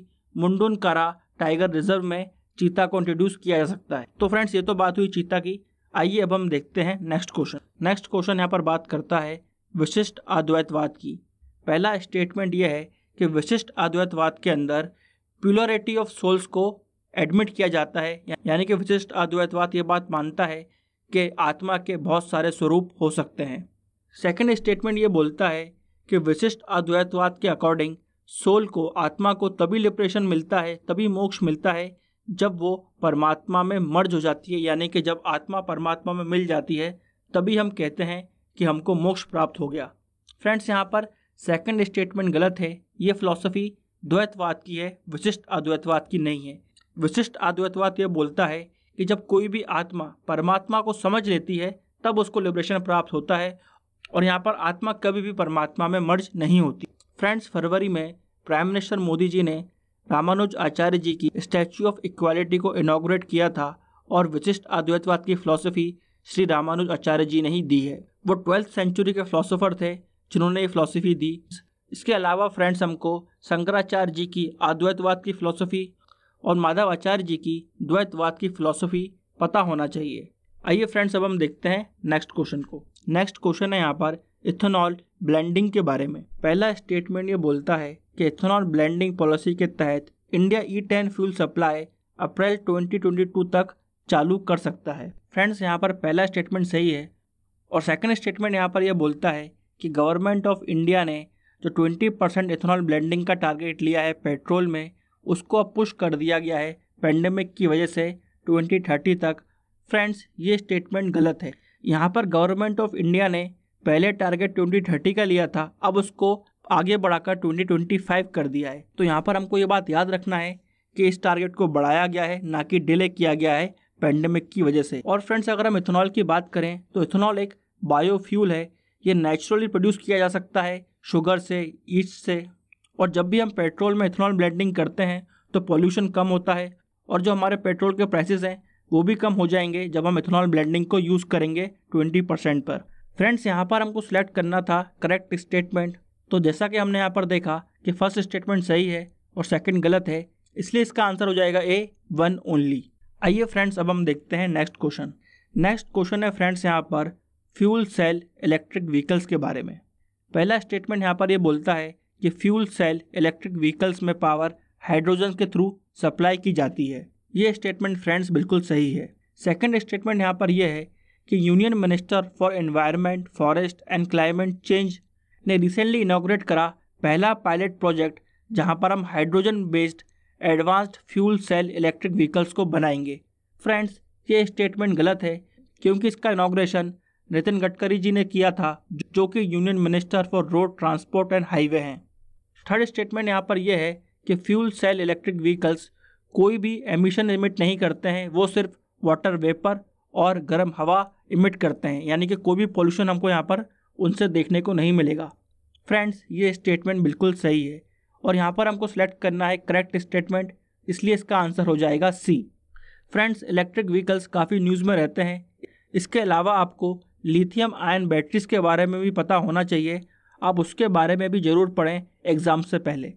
करा टाइगर रिजर्व में चीता को इंट्रोड्यूस किया जा सकता है तो फ्रेंड्स ये तो बात हुई चीता की आइए अब हम देखते हैं नेक्स्ट क्वेश्चन नेक्स्ट क्वेश्चन यहाँ पर बात करता है विशिष्ट अद्वैतवाद की पहला स्टेटमेंट यह है कि विशिष्ट अद्वैतवाद के अंदर प्यूलरिटी ऑफ सोल्स को एडमिट किया जाता है यानी कि विशिष्ट अद्वैतवाद ये बात मानता है कि आत्मा के बहुत सारे स्वरूप हो सकते हैं सेकंड स्टेटमेंट ये बोलता है कि विशिष्ट अद्वैतवाद के अकॉर्डिंग सोल को आत्मा को तभी लिपरेशन मिलता है तभी मोक्ष मिलता है जब वो परमात्मा में मर्ज हो जाती है यानी कि जब आत्मा परमात्मा में मिल जाती है तभी हम कहते हैं कि हमको मोक्ष प्राप्त हो गया फ्रेंड्स यहाँ पर सेकंड स्टेटमेंट गलत है ये फिलोसफी द्वैतवाद की है विशिष्ट अद्वैतवाद की नहीं है विशिष्ट अद्वैतवाद यह बोलता है कि जब कोई भी आत्मा परमात्मा को समझ लेती है तब उसको लिबरेशन प्राप्त होता है और यहाँ पर आत्मा कभी भी परमात्मा में मर्ज नहीं होती फ्रेंड्स फरवरी में प्राइम मिनिस्टर मोदी जी ने रामानुज आचार्य जी की स्टैचू ऑफ इक्वालिटी को इनाग्रेट किया था और विशिष्ट अद्वैतवाद की फिलोसफी श्री रामानुज आचार्य जी ने ही दी है वो ट्वेल्थ सेंचुरी के फिलोसोफर थे जिन्होंने ये फिलोसफी दी इसके अलावा फ्रेंड्स हमको शंकराचार्य जी की अद्वैतवाद की फ़िलासफ़ी और माधव आचार्य जी की द्वैतवाद की फ़िलासफ़ी पता होना चाहिए आइए फ्रेंड्स अब हम देखते हैं नेक्स्ट क्वेश्चन को नेक्स्ट क्वेश्चन है यहाँ पर इथेनॉल ब्लेंडिंग के बारे में पहला स्टेटमेंट ये बोलता है कि इथेनॉल ब्लेंडिंग पॉलिसी के तहत India E ten fuel supply अप्रैल 2022 तक चालू कर सकता है फ्रेंड्स यहाँ पर पहला स्टेटमेंट सही है और सेकंड स्टेटमेंट यहाँ पर यह बोलता है कि गवर्नमेंट ऑफ इंडिया ने जो 20 परसेंट इथेनॉल ब्लेंडिंग का टारगेट लिया है पेट्रोल में उसको अब पुश कर दिया गया है पेंडेमिक की वजह से 2030 तक फ्रेंड्स ये स्टेटमेंट गलत है यहाँ पर गवर्नमेंट ऑफ इंडिया ने पहले टारगेट 2030 का लिया था अब उसको आगे बढ़ाकर 2025 कर दिया है तो यहाँ पर हमको ये बात याद रखना है कि इस टारगेट को बढ़ाया गया है ना कि डिले किया गया है पेंडेमिक की वजह से और फ्रेंड्स अगर हम इथेनॉल की बात करें तो इथेनॉल एक बायोफ्यूल है ये नेचुरली प्रोड्यूस किया जा सकता है शुगर से ईस्ट से और जब भी हम पेट्रोल में इथेनॉल ब्लेंडिंग करते हैं तो पॉल्यूशन कम होता है और जो हमारे पेट्रोल के प्राइसेस हैं वो भी कम हो जाएंगे जब हम इथेनॉल ब्लेंडिंग को यूज़ करेंगे ट्वेंटी परसेंट पर फ्रेंड्स यहाँ पर हमको सिलेक्ट करना था करेक्ट स्टेटमेंट तो जैसा कि हमने यहाँ पर देखा कि फर्स्ट स्टेटमेंट सही है और सेकेंड गलत है इसलिए इसका आंसर हो जाएगा ए वन ओनली आइए फ्रेंड्स अब हम देखते हैं नेक्स्ट क्वेश्चन नेक्स्ट क्वेश्चन है फ्रेंड्स यहाँ पर फ्यूल सेल इलेक्ट्रिक व्हीकल्स के बारे में पहला स्टेटमेंट यहाँ पर ये बोलता है कि फ्यूल सेल इलेक्ट्रिक व्हीकल्स में पावर हाइड्रोजन के थ्रू सप्लाई की जाती है ये स्टेटमेंट फ्रेंड्स बिल्कुल सही है सेकेंड स्टेटमेंट यहाँ पर यह है कि union minister for environment forest and climate change ने रिसेंटली इनाग्रेट करा पहला पायलट प्रोजेक्ट जहाँ पर हम hydrogen based advanced fuel cell electric vehicles को बनाएंगे फ्रेंड्स ये स्टेटमेंट गलत है क्योंकि इसका इनाग्रेशन नितिन गडकरी जी ने किया था जो कि union minister for road transport and highway हैं थर्ड स्टेटमेंट यहाँ पर यह है कि फ्यूल सेल इलेक्ट्रिक व्हीकल्स कोई भी एमिशन इमिट नहीं करते हैं वो सिर्फ वाटर वेपर और गर्म हवा इमिट करते हैं यानी कि कोई भी पॉल्यूशन हमको यहाँ पर उनसे देखने को नहीं मिलेगा फ्रेंड्स ये स्टेटमेंट बिल्कुल सही है और यहाँ पर हमको सेलेक्ट करना है करेक्ट स्टेटमेंट इसलिए इसका आंसर हो जाएगा सी फ्रेंड्स इलेक्ट्रिक व्हीकल्स काफ़ी न्यूज़ में रहते हैं इसके अलावा आपको लिथियम आयन बैटरीज के बारे में भी पता होना चाहिए आप उसके बारे में भी ज़रूर पढ़ें एग्ज़ाम से पहले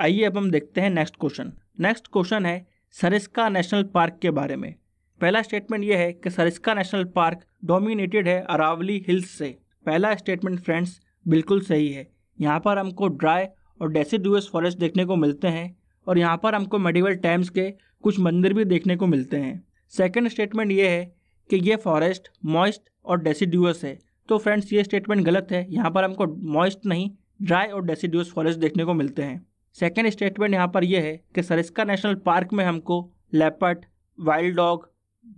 आइए अब हम देखते हैं नेक्स्ट क्वेश्चन नेक्स्ट क्वेश्चन है सरिस्का नेशनल पार्क के बारे में पहला स्टेटमेंट यह है कि सरिस्का नेशनल पार्क डोमिनेटेड है अरावली हिल्स से पहला स्टेटमेंट फ्रेंड्स बिल्कुल सही है यहाँ पर हमको ड्राई और डेसिडुअस फॉरेस्ट देखने को मिलते हैं और यहाँ पर हमको मेडिवल टाइम्स के कुछ मंदिर भी देखने को मिलते हैं सेकेंड स्टेटमेंट ये है कि ये फॉरेस्ट मॉइस्ट और डेसीड्यूस है तो फ्रेंड्स ये स्टेटमेंट गलत है यहाँ पर हमको मॉइस्ट नहीं ड्राई और डेसीड्यूस फॉरेस्ट देखने को मिलते हैं सेकेंड स्टेटमेंट यहाँ पर यह है कि सरिस्का नेशनल पार्क में हमको लेपट वाइल्ड डॉग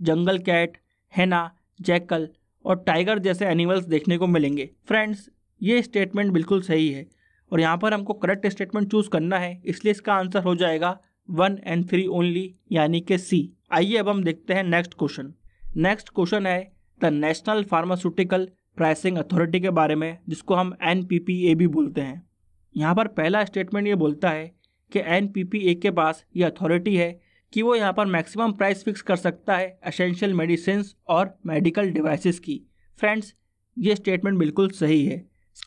जंगल कैट हैना जैकल और टाइगर जैसे एनिमल्स देखने को मिलेंगे फ्रेंड्स ये स्टेटमेंट बिल्कुल सही है और यहाँ पर हमको करेक्ट स्टेटमेंट चूज़ करना है इसलिए इसका आंसर हो जाएगा वन एंड थ्री ओनली यानी कि सी आइए अब हम देखते हैं नेक्स्ट क्वेश्चन नेक्स्ट क्वेश्चन है the national pharmaceutical pricing authority के बारे में जिसको हम एन भी बोलते हैं यहाँ पर पहला स्टेटमेंट ये बोलता है कि एन के पास ये अथॉरिटी है कि वो यहाँ पर मैक्सिमम प्राइस फिक्स कर सकता है असेंशियल मेडिसिन और मेडिकल डिवाइसेस की फ्रेंड्स ये स्टेटमेंट बिल्कुल सही है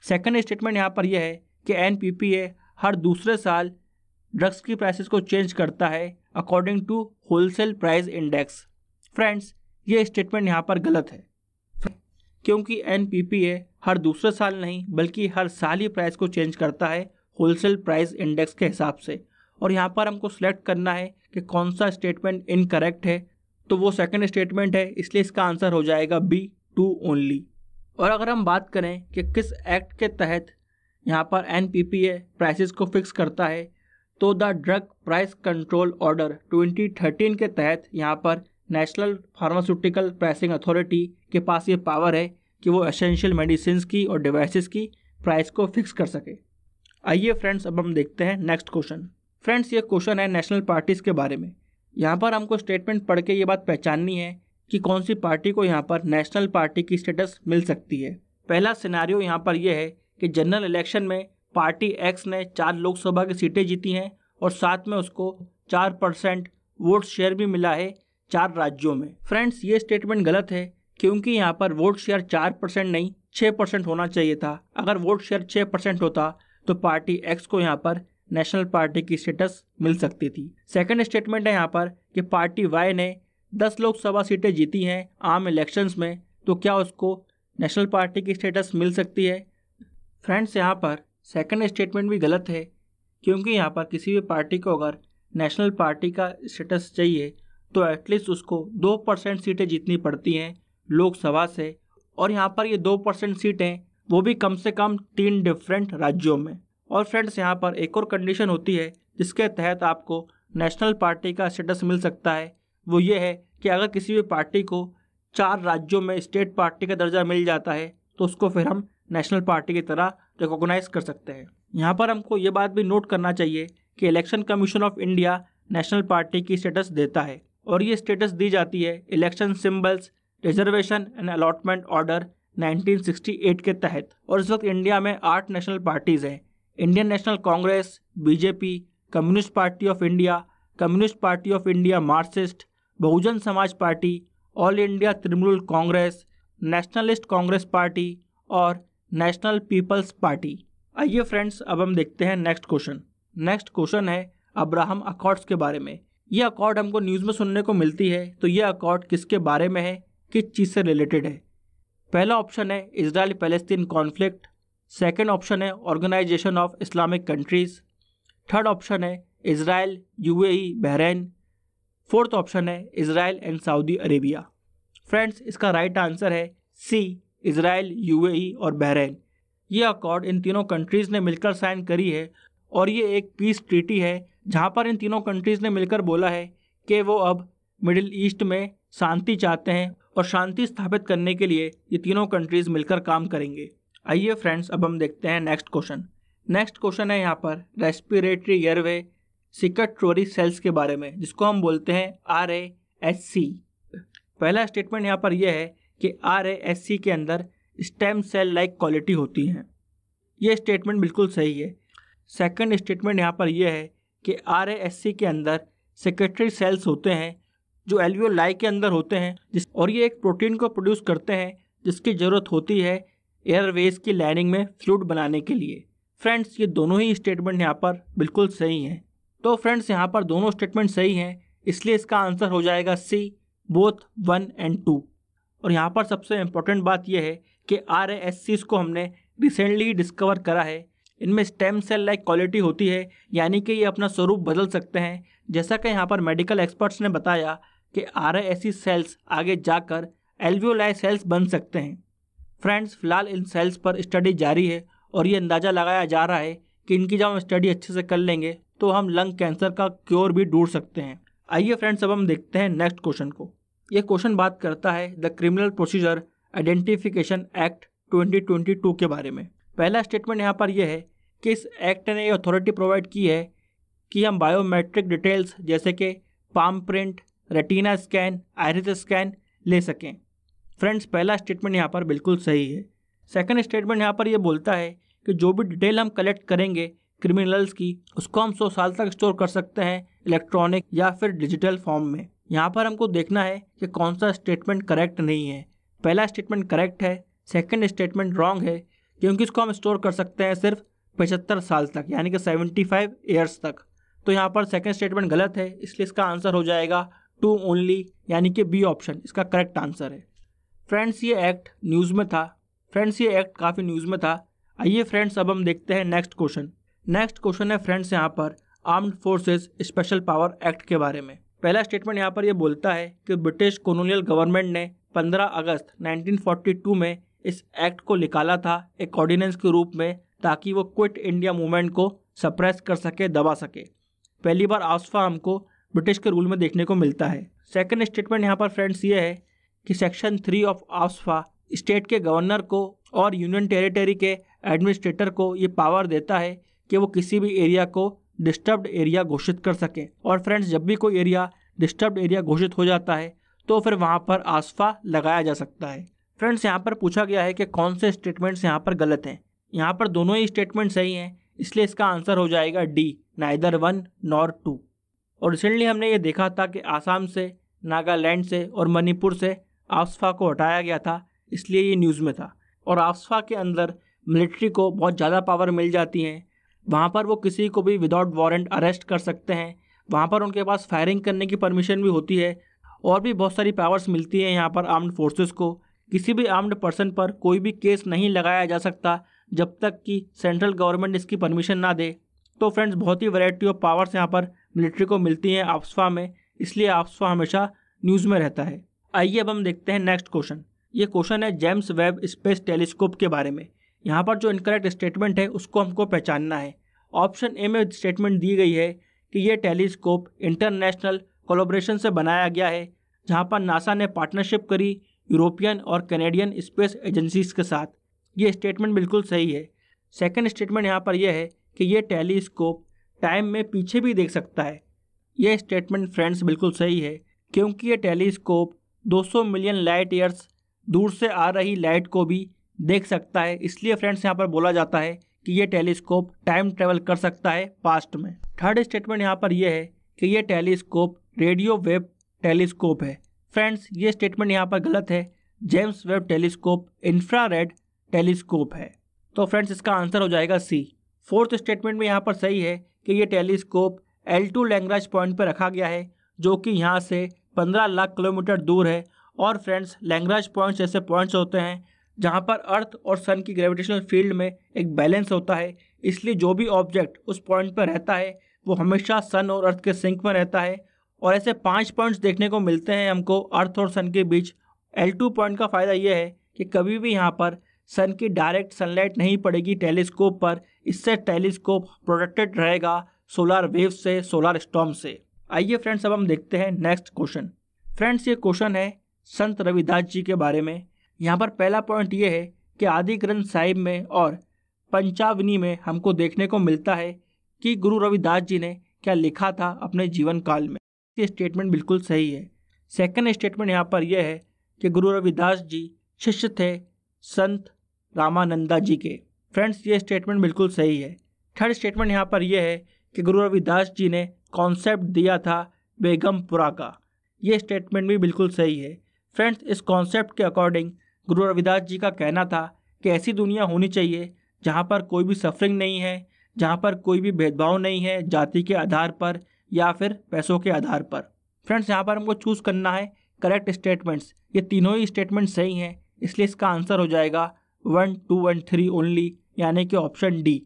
सेकंड स्टेटमेंट यहाँ पर यह है कि एन हर दूसरे साल ड्रग्स की प्राइसेस को चेंज करता है according to Wholesale Price Index friends ये स्टेटमेंट यहाँ पर गलत है क्योंकि एन हर दूसरे साल नहीं बल्कि हर साल ही प्राइस को चेंज करता है होलसेल प्राइस इंडेक्स के हिसाब से और यहाँ पर हमको सेलेक्ट करना है कि कौन सा स्टेटमेंट इनकरेक्ट है तो वो सेकंड स्टेटमेंट है इसलिए इसका आंसर हो जाएगा बी टू ओनली और अगर हम बात करें कि किस एक्ट के तहत यहाँ पर N P P A prices को फिक्स करता है तो the Drug Price Control Order 2013 के तहत यहाँ पर नेशनल फार्मास्यूटिकल प्राइसिंग अथॉरिटी के पास ये पावर है कि वो एसेंशियल मेडिसिन की और डिवाइसिस की प्राइस को फिक्स कर सके आइए फ्रेंड्स अब हम देखते हैं नेक्स्ट क्वेश्चन फ्रेंड्स ये क्वेश्चन है नेशनल पार्टीज़ के बारे में यहाँ पर हमको स्टेटमेंट पढ़ के ये बात पहचाननी है कि कौन सी पार्टी को यहाँ पर नेशनल पार्टी की स्टेटस मिल सकती है पहला सिनारियो यहाँ पर यह है कि जनरल इलेक्शन में पार्टी एक्स ने चार लोकसभा की सीटें जीती हैं और साथ में उसको चार परसेंट वोट शेयर भी मिला है चार राज्यों में फ्रेंड्स ये स्टेटमेंट गलत है क्योंकि यहाँ पर वोट शेयर चार परसेंट नहीं छः परसेंट होना चाहिए था अगर वोट शेयर छः परसेंट होता तो पार्टी एक्स को यहाँ पर नेशनल पार्टी की स्टेटस मिल सकती थी सेकंड स्टेटमेंट है यहाँ पर कि पार्टी वाई ने दस लोकसभा सीटें जीती हैं आम इलेक्शंस में तो क्या उसको नेशनल पार्टी की स्टेटस मिल सकती है फ्रेंड्स यहाँ पर सेकेंड स्टेटमेंट भी गलत है क्योंकि यहाँ पर किसी भी पार्टी को अगर नेशनल पार्टी का स्टेटस चाहिए तो एटलीस्ट उसको दो परसेंट सीटें जीतनी पड़ती हैं लोकसभा से और यहाँ पर ये दो परसेंट सीटें वो भी कम से कम तीन डिफरेंट राज्यों में और फ्रेंड्स यहाँ पर एक और कंडीशन होती है जिसके तहत आपको नेशनल पार्टी का स्टेटस मिल सकता है वो ये है कि अगर किसी भी पार्टी को चार राज्यों में स्टेट पार्टी का दर्जा मिल जाता है तो उसको फिर हम नेशनल पार्टी की तरह रिकॉग्नाइज कर सकते हैं यहाँ पर हमको ये बात भी नोट करना चाहिए कि Election Commission of India national party की स्टेटस देता है और ये स्टेटस दी जाती है Election Symbols Reservation and Allotment Order 1968 के तहत और इस वक्त इंडिया में आठ नेशनल पार्टीज़ हैं Indian National Congress BJP Communist Party of India Communist Party of India Marxist Bahujan Samaj Party All India Trinamool Congress Nationalist Congress Party और नेशनल पीपल्स पार्टी आइए फ्रेंड्स अब हम देखते हैं नेक्स्ट क्वेश्चन नेक्स्ट क्वेश्चन है अब्राहम अकॉर्ड्स के बारे में ये अकॉर्ड हमको न्यूज़ में सुनने को मिलती है तो ये अकॉर्ड किसके बारे में है किस चीज़ से रिलेटेड है पहला ऑप्शन है Israel Palestine conflict second option है Organisation of Islamic Countries third option है Israel A Bahrain fourth option है Israel and Saudi Arabia friends इसका राइट आंसर है सी इसराइल यू और बहरेन ये अकॉर्ड इन तीनों कंट्रीज़ ने मिलकर साइन करी है और ये एक पीस ट्रीटी है जहाँ पर इन तीनों कंट्रीज़ ने मिलकर बोला है कि वो अब मिडिल ईस्ट में शांति चाहते हैं और शांति स्थापित करने के लिए ये तीनों कंट्रीज़ मिलकर काम करेंगे आइए फ्रेंड्स अब हम देखते हैं नेक्स्ट क्वेश्चन नेक्स्ट क्वेश्चन है यहाँ पर रेस्पिरेटरी एयरवे सिकटोरी सेल्स के बारे में जिसको हम बोलते हैं आर एस सी पहला स्टेटमेंट यहाँ पर यह है कि आर एस सी के अंदर स्टेम सेल लाइक क्वालिटी होती हैं ये स्टेटमेंट बिल्कुल सही है सेकंड स्टेटमेंट यहाँ पर यह है कि आर के अंदर सेक्रेटरी सेल्स होते हैं जो एलवियो के अंदर होते हैं जिस और ये एक प्रोटीन को प्रोड्यूस करते हैं जिसकी ज़रूरत होती है एयरवेज की लाइनिंग में फ्लूड बनाने के लिए फ्रेंड्स ये दोनों ही स्टेटमेंट यहाँ पर बिल्कुल सही हैं तो फ्रेंड्स यहाँ पर दोनों स्टेटमेंट सही हैं इसलिए इसका आंसर हो जाएगा C both one and two और यहाँ पर सबसे इम्पोर्टेंट बात यह है कि आर एस को हमने रिसेंटली डिस्कवर करा है इनमें स्टेम सेल लाइक क्वालिटी होती है यानी कि ये अपना स्वरूप बदल सकते हैं जैसा कि यहाँ पर मेडिकल एक्सपर्ट्स ने बताया कि आर ऐसी सेल्स आगे जाकर एल्वियोलाई सेल्स बन सकते हैं फ्रेंड्स फिलहाल इन सेल्स पर स्टडी जारी है और ये अंदाज़ा लगाया जा रहा है कि इनकी जब हम स्टडी अच्छे से कर लेंगे तो हम लंग कैंसर का क्योर भी ढूंढ सकते हैं आइए फ्रेंड्स अब हम देखते हैं नेक्स्ट क्वेश्चन को ये क्वेश्चन बात करता है the Criminal Procedure Identification Act 2022 के बारे में पहला स्टेटमेंट यहाँ पर यह है कि इस एक्ट ने ये अथॉरिटी प्रोवाइड की है कि हम बायोमेट्रिक डिटेल्स जैसे कि palm print retina scan iris scan ले सकें फ्रेंड्स पहला स्टेटमेंट यहाँ पर बिल्कुल सही है सेकंड स्टेटमेंट यहाँ पर यह बोलता है कि जो भी डिटेल हम कलेक्ट करेंगे क्रिमिनल्स की उसको हम सौ साल तक स्टोर कर सकते हैं इलेक्ट्रॉनिक या फिर डिजिटल फॉर्म में यहाँ पर हमको देखना है कि कौन सा स्टेटमेंट करेक्ट नहीं है पहला स्टेटमेंट करेक्ट है सेकंड स्टेटमेंट रॉन्ग है क्योंकि इसको हम स्टोर कर सकते हैं सिर्फ पचहत्तर साल तक यानी कि सेवेंटी फाइव ईयर्स तक तो यहाँ पर सेकेंड स्टेटमेंट गलत है इसलिए इसका आंसर हो जाएगा टू ओनली यानी कि बी ऑप्शन इसका करेक्ट आंसर है फ्रेंड्स ये एक्ट न्यूज़ में था फ्रेंड्स ये एक्ट काफ़ी न्यूज़ में था आइए फ्रेंड्स अब हम देखते हैं नेक्स्ट क्वेश्चन नेक्स्ट क्वेश्चन है फ्रेंड्स यहाँ पर Armed Forces Special Power Act के बारे में पहला स्टेटमेंट यहाँ पर यह बोलता है कि ब्रिटिश कॉलोनियल गवर्नमेंट ने 15 अगस्त 1942 में इस एक्ट को निकाला था एक ऑर्डिनेंस के रूप में ताकि वो क्विट इंडिया मूवमेंट को सप्रेस कर सके दबा सके पहली बार आसफा हमको ब्रिटिश के रूल में देखने को मिलता है सेकेंड स्टेटमेंट यहाँ पर फ्रेंड्स ये है कि section three of AFSPA state के गवर्नर को और यूनियन टेरिटरी के एडमिनिस्ट्रेटर को ये पावर देता है कि वो किसी भी एरिया को डिस्टर्ब्ड एरिया घोषित कर सकें और फ्रेंड्स जब भी कोई एरिया डिस्टर्ब्ड एरिया घोषित हो जाता है तो फिर वहाँ पर आसफा लगाया जा सकता है फ्रेंड्स यहाँ पर पूछा गया है कि कौन से स्टेटमेंट्स यहाँ पर गलत हैं यहाँ पर दोनों ही स्टेटमेंट सही हैं इसलिए इसका आंसर हो जाएगा D neither one nor two और रिसेंटली हमने ये देखा था कि आसाम से नागालैंड से और मणिपुर से आफ्सफा को हटाया गया था इसलिए ये न्यूज़ में था और आफ्सफा के अंदर मिलिट्री को बहुत ज़्यादा पावर मिल जाती हैं वहाँ पर वो किसी को भी विदाउट वारंट अरेस्ट कर सकते हैं वहाँ पर उनके पास फायरिंग करने की परमिशन भी होती है और भी बहुत सारी पावर्स मिलती हैं यहाँ पर आर्म्ड फोर्सेस को किसी भी आर्म्ड पर्सन पर कोई भी केस नहीं लगाया जा सकता जब तक कि सेंट्रल गवर्नमेंट इसकी परमिशन ना दे तो फ्रेंड्स बहुत ही वैरायटी ऑफ पावर्स यहाँ पर मिलिट्री को मिलती हैं आपसफा में इसलिए आपसफा हमेशा न्यूज़ में रहता है आइए अब हम देखते हैं नेक्स्ट क्वेश्चन ये क्वेश्चन है जेम्स वेब स्पेस टेलीस्कोप के बारे में यहाँ पर जो इनकरेक्ट स्टेटमेंट है उसको हमको पहचानना है ऑप्शन ए में स्टेटमेंट दी गई है कि यह टेलीस्कोप इंटरनेशनल कोलोब्रेशन से बनाया गया है जहाँ पर नासा ने पार्टनरशिप करी यूरोपियन और कैनेडियन स्पेस एजेंसीज के साथ ये स्टेटमेंट बिल्कुल सही है सेकेंड स्टेटमेंट यहाँ पर यह है कि ये टेलीस्कोप टाइम में पीछे भी देख सकता है यह स्टेटमेंट फ्रेंड्स बिल्कुल सही है क्योंकि यह टेलीस्कोप 200 मिलियन लाइट ईयर्स दूर से आ रही लाइट को भी देख सकता है इसलिए फ्रेंड्स यहाँ पर बोला जाता है कि यह टेलीस्कोप टाइम ट्रेवल कर सकता है पास्ट में थर्ड स्टेटमेंट यहाँ पर यह है कि यह टेलीस्कोप रेडियो वेब टेलीस्कोप है फ्रेंड्स ये स्टेटमेंट यहाँ पर गलत है James Webb telescope infrared telescope है तो फ्रेंड्स इसका आंसर हो जाएगा सी फोर्थ स्टेटमेंट में यहाँ पर सही है कि ये telescope L two Lagrange point पर रखा गया है जो कि यहाँ से 15 लाख किलोमीटर दूर है और फ्रेंड्स लैंग्राज पॉइंट्स ऐसे पॉइंट्स होते हैं जहाँ पर अर्थ और सन की ग्रेविटेशनल फील्ड में एक बैलेंस होता है इसलिए जो भी ऑब्जेक्ट उस पॉइंट पर रहता है वो हमेशा सन और अर्थ के सिंक में रहता है और ऐसे पाँच पॉइंट्स देखने को मिलते हैं हमको अर्थ और सन के बीच एल टू पॉइंट का फ़ायदा यह है कि कभी भी यहाँ पर सन की डायरेक्ट सनलाइट नहीं पड़ेगी टेलीस्कोप पर इससे टेलीस्कोप प्रोटेक्टेड रहेगा सोलार वेव से सोलार स्टॉम से आइए फ्रेंड्स अब हम देखते हैं नेक्स्ट क्वेश्चन फ्रेंड्स ये क्वेश्चन है संत रविदास जी के बारे में यहाँ पर पहला पॉइंट ये है कि आदि ग्रंथ साहिब में और पंचावनी में हमको देखने को मिलता है कि गुरु रविदास जी ने क्या लिखा था अपने जीवन काल में ये स्टेटमेंट बिल्कुल सही है सेकंड स्टेटमेंट यहाँ पर यह है कि गुरु रविदास जी शिष्य थे संत रामानंदा जी के फ्रेंड्स ये स्टेटमेंट बिल्कुल सही है थर्ड स्टेटमेंट यहाँ पर यह है कि गुरु रविदास जी ने कॉन्सेप्ट दिया था बेगमपुरा का ये स्टेटमेंट भी बिल्कुल सही है फ्रेंड्स इस कॉन्सेप्ट के अकॉर्डिंग गुरु रविदास जी का कहना था कि ऐसी दुनिया होनी चाहिए जहाँ पर कोई भी सफरिंग नहीं है जहाँ पर कोई भी भेदभाव नहीं है जाति के आधार पर या फिर पैसों के आधार पर फ्रेंड्स यहाँ पर हमको चूज़ करना है करेक्ट स्टेटमेंट्स ये तीनों ही स्टेटमेंट सही हैं इसलिए इसका आंसर हो जाएगा one two one three only यानी कि ऑप्शन डी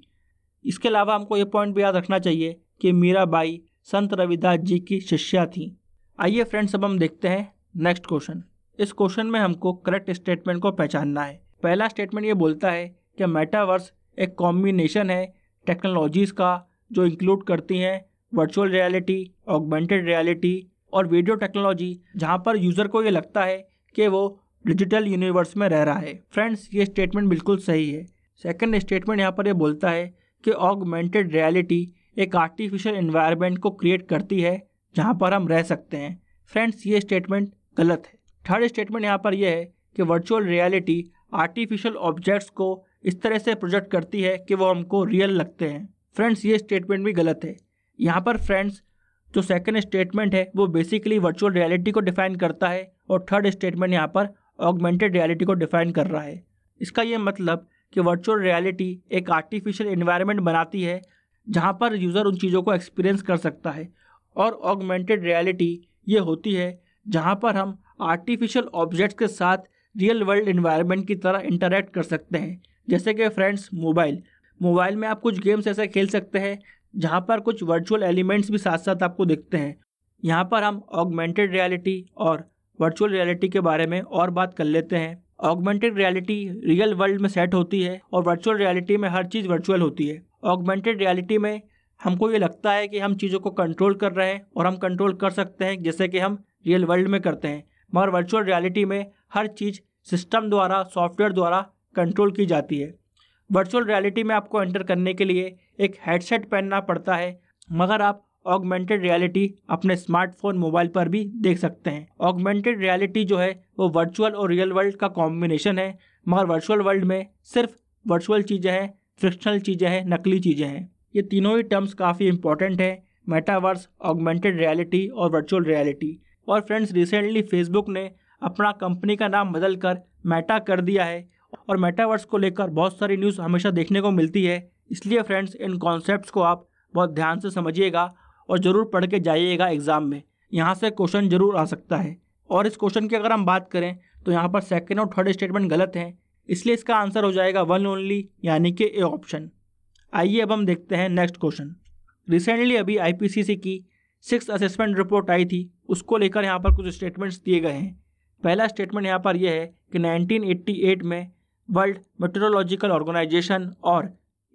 इसके अलावा हमको ये पॉइंट भी याद रखना चाहिए कि मीराबाई संत रविदास जी की शिष्या थी आइए फ्रेंड्स अब हम देखते हैं नेक्स्ट क्वेश्चन इस क्वेश्चन में हमको करेक्ट स्टेटमेंट को पहचानना है पहला स्टेटमेंट ये बोलता है कि मेटावर्स एक कॉम्बिनेशन है टेक्नोलॉजीज़ का जो इंक्लूड करती हैं वर्चुअल रियलिटी ऑगमेंटेड रियलिटी और वीडियो टेक्नोलॉजी जहाँ पर यूज़र को ये लगता है कि वो डिजिटल यूनिवर्स में रह रहा है फ्रेंड्स ये स्टेटमेंट बिल्कुल सही है सेकंड स्टेटमेंट यहाँ पर यह बोलता है कि ऑगमेंटेड रियलिटी एक आर्टिफिशियल इन्वायरमेंट को क्रिएट करती है जहाँ पर हम रह सकते हैं फ्रेंड्स ये स्टेटमेंट गलत है थर्ड स्टेटमेंट यहाँ पर यह है कि वर्चुअल रियलिटी आर्टिफिशियल ऑब्जेक्ट्स को इस तरह से प्रोजेक्ट करती है कि वो हमको रियल लगते हैं फ्रेंड्स ये स्टेटमेंट भी गलत है यहाँ पर फ्रेंड्स जो सेकेंड स्टेटमेंट है वो बेसिकली वर्चुअल रियलिटी को डिफाइन करता है और थर्ड स्टेटमेंट यहाँ पर ऑगमेंटेड रियलिटी को डिफाइन कर रहा है इसका ये मतलब कि वर्चुअल रियलिटी एक आर्टिफिशियल इन्वायरमेंट बनाती है जहाँ पर यूज़र उन चीज़ों को एक्सपीरियंस कर सकता है और ऑगमेंटेड रियलिटी ये होती है जहाँ पर हम आर्टिफिशियल ऑब्जेक्ट्स के साथ रियल वर्ल्ड इन्वायरमेंट की तरह इंटरेक्ट कर सकते हैं जैसे कि फ्रेंड्स मोबाइल मोबाइल में आप कुछ गेम्स ऐसे खेल सकते हैं जहाँ पर कुछ वर्चुअल एलिमेंट्स भी साथ साथ आपको दिखते हैं यहाँ पर हम ऑगमेंटेड रियलिटी और वर्चुअल रियलिटी के बारे में और बात कर लेते हैं ऑगमेंटेड रियलिटी रियल वर्ल्ड में सेट होती है और वर्चुअल रियलिटी में हर चीज़ वर्चुअल होती है ऑगमेंटेड रियलिटी में हमको ये लगता है कि हम चीज़ों को कंट्रोल कर रहे हैं और हम कंट्रोल कर सकते हैं जैसे कि हम रियल वर्ल्ड में करते हैं मगर वर्चुअल रियलिटी में हर चीज़ सिस्टम द्वारा सॉफ्टवेयर द्वारा कंट्रोल की जाती है वर्चुअल रियलिटी में आपको एंटर करने के लिए एक हेडसेट पहनना पड़ता है मगर आप ऑगमेंटेड रियलिटी अपने स्मार्टफोन मोबाइल पर भी देख सकते हैं ऑगमेंटेड रियलिटी जो है वो वर्चुअल और रियल वर्ल्ड का कॉम्बिनेशन है मगर वर्चुअल वर्ल्ड में सिर्फ वर्चुअल चीज़ें हैं फ्रिक्शनल चीज़ें हैं नकली चीज़ें हैं ये तीनों ही टर्म्स काफ़ी इंपॉर्टेंट हैं मेटावर्स ऑगमेंटेड रियलिटी और वर्चुअल रियलिटी और फ्रेंड्स रिसेंटली फेसबुक ने अपना कंपनी का नाम बदल कर मेटा कर दिया है और मेटावर्स को लेकर बहुत सारी न्यूज़ हमेशा देखने को मिलती है इसलिए फ्रेंड्स इन कॉन्सेप्ट को आप बहुत ध्यान से समझिएगा और ज़रूर पढ़ के जाइएगा एग्ज़ाम में यहाँ से क्वेश्चन ज़रूर आ सकता है और इस क्वेश्चन की अगर हम बात करें तो यहाँ पर सेकेंड और थर्ड स्टेटमेंट गलत हैं इसलिए इसका आंसर हो जाएगा वन ओनली यानी कि ए ऑप्शन आइए अब हम देखते हैं नेक्स्ट क्वेश्चन रिसेंटली अभी आईपीसीसी की सिक्स असेसमेंट रिपोर्ट आई थी उसको लेकर यहाँ पर कुछ स्टेटमेंट्स दिए गए हैं पहला स्टेटमेंट यहाँ पर यह है कि 1988 में वर्ल्ड मेट्रोलॉजिकल ऑर्गेनाइजेशन और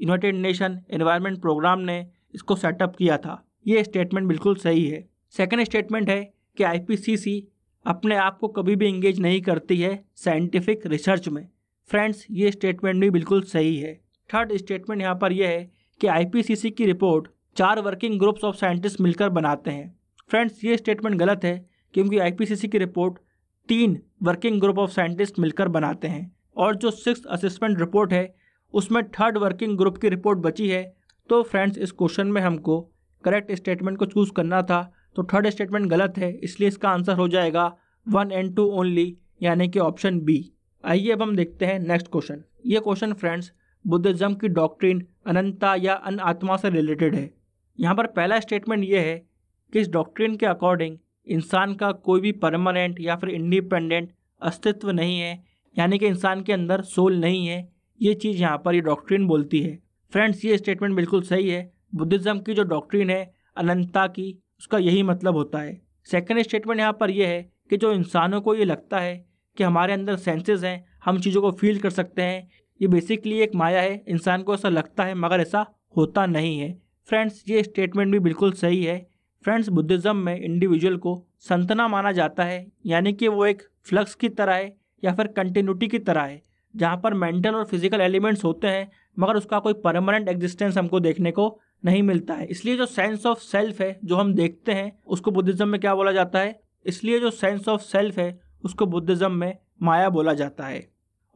यूनाइटेड नेशन एनवायरनमेंट प्रोग्राम ने इसको सेटअप किया था ये स्टेटमेंट बिल्कुल सही है सेकेंड स्टेटमेंट है कि आई अपने आप को कभी भी इंगेज नहीं करती है साइंटिफिक रिसर्च में फ्रेंड्स ये स्टेटमेंट भी बिल्कुल सही है थर्ड स्टेटमेंट यहाँ पर यह है कि आईपीसीसी की रिपोर्ट चार वर्किंग ग्रुप्स ऑफ साइंटिस्ट मिलकर बनाते हैं फ्रेंड्स ये स्टेटमेंट गलत है क्योंकि आईपीसीसी की रिपोर्ट तीन वर्किंग ग्रुप ऑफ साइंटिस्ट मिलकर बनाते हैं और जो सिक्स असेसमेंट रिपोर्ट है उसमें थर्ड वर्किंग ग्रुप की रिपोर्ट बची है तो फ्रेंड्स इस क्वेश्चन में हमको करेक्ट स्टेटमेंट को चूज़ करना था तो थर्ड स्टेटमेंट गलत है इसलिए इसका आंसर हो जाएगा वन एंड टू ओनली यानी कि ऑप्शन बी आइए अब हम देखते हैं नेक्स्ट क्वेश्चन ये क्वेश्चन फ्रेंड्स बुद्धिज़्म की डॉक्ट्रिन अनंता या अन आत्मा से रिलेटेड है यहाँ पर पहला स्टेटमेंट ये है कि इस डॉक्ट्रिन के अकॉर्डिंग इंसान का कोई भी परमानेंट या फिर इंडिपेंडेंट अस्तित्व नहीं है यानी कि इंसान के अंदर सोल नहीं है ये चीज़ यहाँ पर ये डॉक्ट्रिन बोलती है फ्रेंड्स ये स्टेटमेंट बिल्कुल सही है बुद्धिज़्म की जो डॉक्ट्रिन है अनंतता की उसका यही मतलब होता है सेकेंड स्टेटमेंट यहाँ पर यह है कि जो इंसानों को ये लगता है कि हमारे अंदर सेंसेस हैं हम चीज़ों को फील कर सकते हैं ये बेसिकली एक माया है इंसान को ऐसा लगता है मगर ऐसा होता नहीं है फ्रेंड्स ये स्टेटमेंट भी बिल्कुल सही है फ्रेंड्स बुद्धिज़्म में इंडिविजुअल को संतना माना जाता है यानी कि वो एक फ्लक्स की तरह है या फिर कंटिन्यूटी की तरह है जहाँ पर मेंटल और फिजिकल एलिमेंट्स होते हैं मगर उसका कोई परमानेंट एग्जिस्टेंस हमको देखने को नहीं मिलता है इसलिए जो सेंस ऑफ सेल्फ है जो हम देखते हैं उसको बुद्धिज्म में क्या बोला जाता है इसलिए जो सेंस ऑफ सेल्फ है उसको बुद्धिज्म में माया बोला जाता है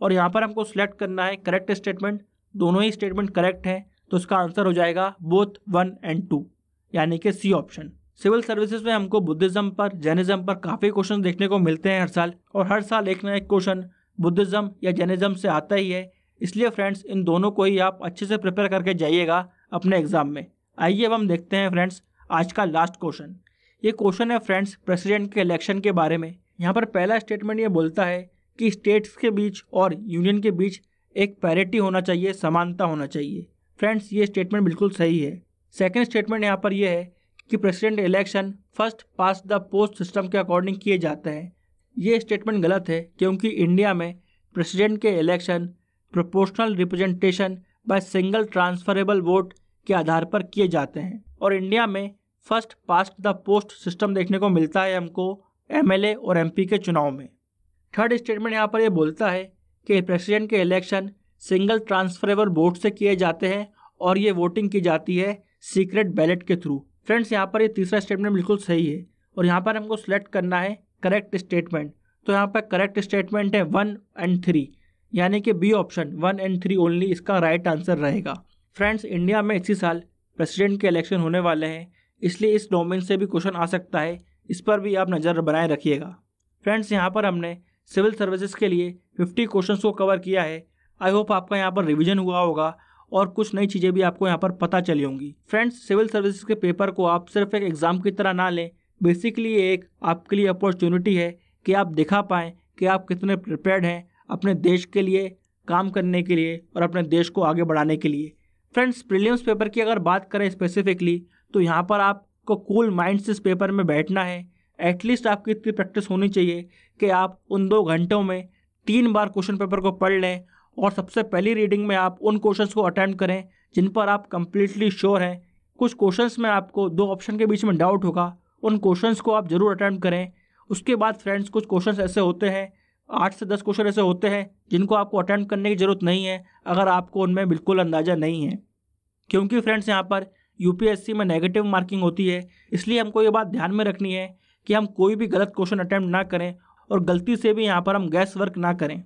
और यहाँ पर हमको सिलेक्ट करना है करेक्ट स्टेटमेंट दोनों ही स्टेटमेंट करेक्ट हैं तो इसका आंसर हो जाएगा बोथ वन एंड टू यानी कि सी ऑप्शन सिविल सर्विसेज में हमको बुद्धिज्म पर जैनिज्म पर काफ़ी क्वेश्चन देखने को मिलते हैं हर साल और हर साल एक ना एक क्वेश्चन बुद्धिज्म या जैनिज्म से आता ही है इसलिए फ्रेंड्स इन दोनों को ही आप अच्छे से प्रिपेयर करके जाइएगा अपने एग्जाम में आइए अब हम देखते हैं फ्रेंड्स आज का लास्ट क्वेश्चन ये क्वेश्चन है फ्रेंड्स प्रेसिडेंट के इलेक्शन के बारे में यहाँ पर पहला स्टेटमेंट ये बोलता है कि स्टेट्स के बीच और यूनियन के बीच एक पैरिटी होना चाहिए समानता होना चाहिए फ्रेंड्स ये स्टेटमेंट बिल्कुल सही है सेकेंड स्टेटमेंट यहाँ पर यह है कि president election first past the post system के अकॉर्डिंग किए जाते हैं ये स्टेटमेंट गलत है क्योंकि इंडिया में प्रेसिडेंट के election proportional representation by single transferable vote के आधार पर किए जाते हैं और इंडिया में first past the post system देखने को मिलता है हमको एम और एम के चुनाव में थर्ड स्टेटमेंट यहाँ पर यह बोलता है कि प्रेसिडेंट के इलेक्शन सिंगल ट्रांसफरेबल वोट से किए जाते हैं और ये वोटिंग की जाती है सीक्रेट बैलेट के थ्रू फ्रेंड्स यहाँ पर ये तीसरा स्टेटमेंट बिल्कुल सही है और यहाँ पर हमको सेलेक्ट करना है करेक्ट स्टेटमेंट तो यहाँ पर करेक्ट स्टेटमेंट है वन एंड थ्री यानी कि B option one and three only इसका राइट आंसर रहेगा फ्रेंड्स इंडिया में इसी साल प्रेसिडेंट के इलेक्शन होने वाले हैं इसलिए इस डोमेन से भी क्वेश्चन आ सकता है इस पर भी आप नज़र बनाए रखिएगा फ्रेंड्स यहाँ पर हमने सिविल सर्विसेज के लिए 50 क्वेश्चंस को कवर किया है आई होप आपका यहाँ पर रिवीजन हुआ होगा और कुछ नई चीज़ें भी आपको यहाँ पर पता चली होंगी फ्रेंड्स सिविल सर्विसेज के पेपर को आप सिर्फ एक एग्ज़ाम की तरह ना लें बेसिकली एक आपके लिए अपॉर्चुनिटी है कि आप दिखा पाएँ कि आप कितने प्रिपेयर्ड हैं अपने देश के लिए काम करने के लिए और अपने देश को आगे बढ़ाने के लिए फ्रेंड्स प्रीलिम्स पेपर की अगर बात करें स्पेसिफिकली तो यहाँ पर आपको कूल माइंड से इस पेपर में बैठना है एटलीस्ट आपकी इतनी प्रैक्टिस होनी चाहिए कि आप उन दो घंटों में तीन बार क्वेश्चन पेपर को पढ़ लें और सबसे पहली रीडिंग में आप उन क्वेश्चंस को अटैम्प्ट करें जिन पर आप कम्प्लीटली श्योर हैं कुछ क्वेश्चंस में आपको दो ऑप्शन के बीच में डाउट होगा उन क्वेश्चंस को आप ज़रूर अटैम्प्ट करें उसके बाद फ्रेंड्स कुछ क्वेश्चंस ऐसे होते हैं आठ से दस क्वेश्चन ऐसे होते हैं जिनको आपको अटैम्प्ट करने की ज़रूरत नहीं है अगर आपको उनमें बिल्कुल अंदाज़ा नहीं है क्योंकि फ्रेंड्स यहाँ पर यू में नेगेटिव मार्किंग होती है इसलिए हमको ये बात ध्यान में रखनी है कि हम कोई भी गलत क्वेश्चन अटैम्प्ट ना करें और गलती से भी यहाँ पर हम गैस वर्क ना करें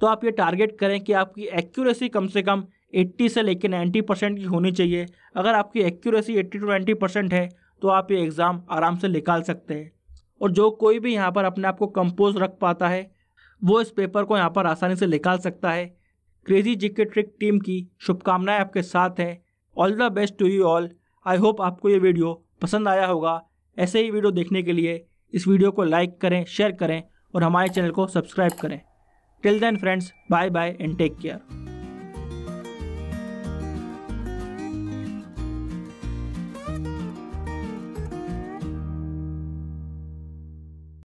तो आप ये टारगेट करें कि आपकी एक्यूरेसी कम से कम 80 से लेकर 90 परसेंट की होनी चाहिए अगर आपकी एक्यूरेसी 80 टू 90 परसेंट है तो आप ये एग्ज़ाम आराम से निकाल सकते हैं और जो कोई भी यहाँ पर अपने आप को कंपोज रख पाता है वो इस पेपर को यहाँ पर आसानी से निकाल सकता है क्रेजी जिके ट्रिक टीम की शुभकामनाएं आपके साथ हैं all the best to you all I hope आपको ये वीडियो पसंद आया होगा ऐसे ही वीडियो देखने के लिए इस वीडियो को लाइक करें शेयर करें और हमारे चैनल को सब्सक्राइब करें Till then friends, bye bye and take care.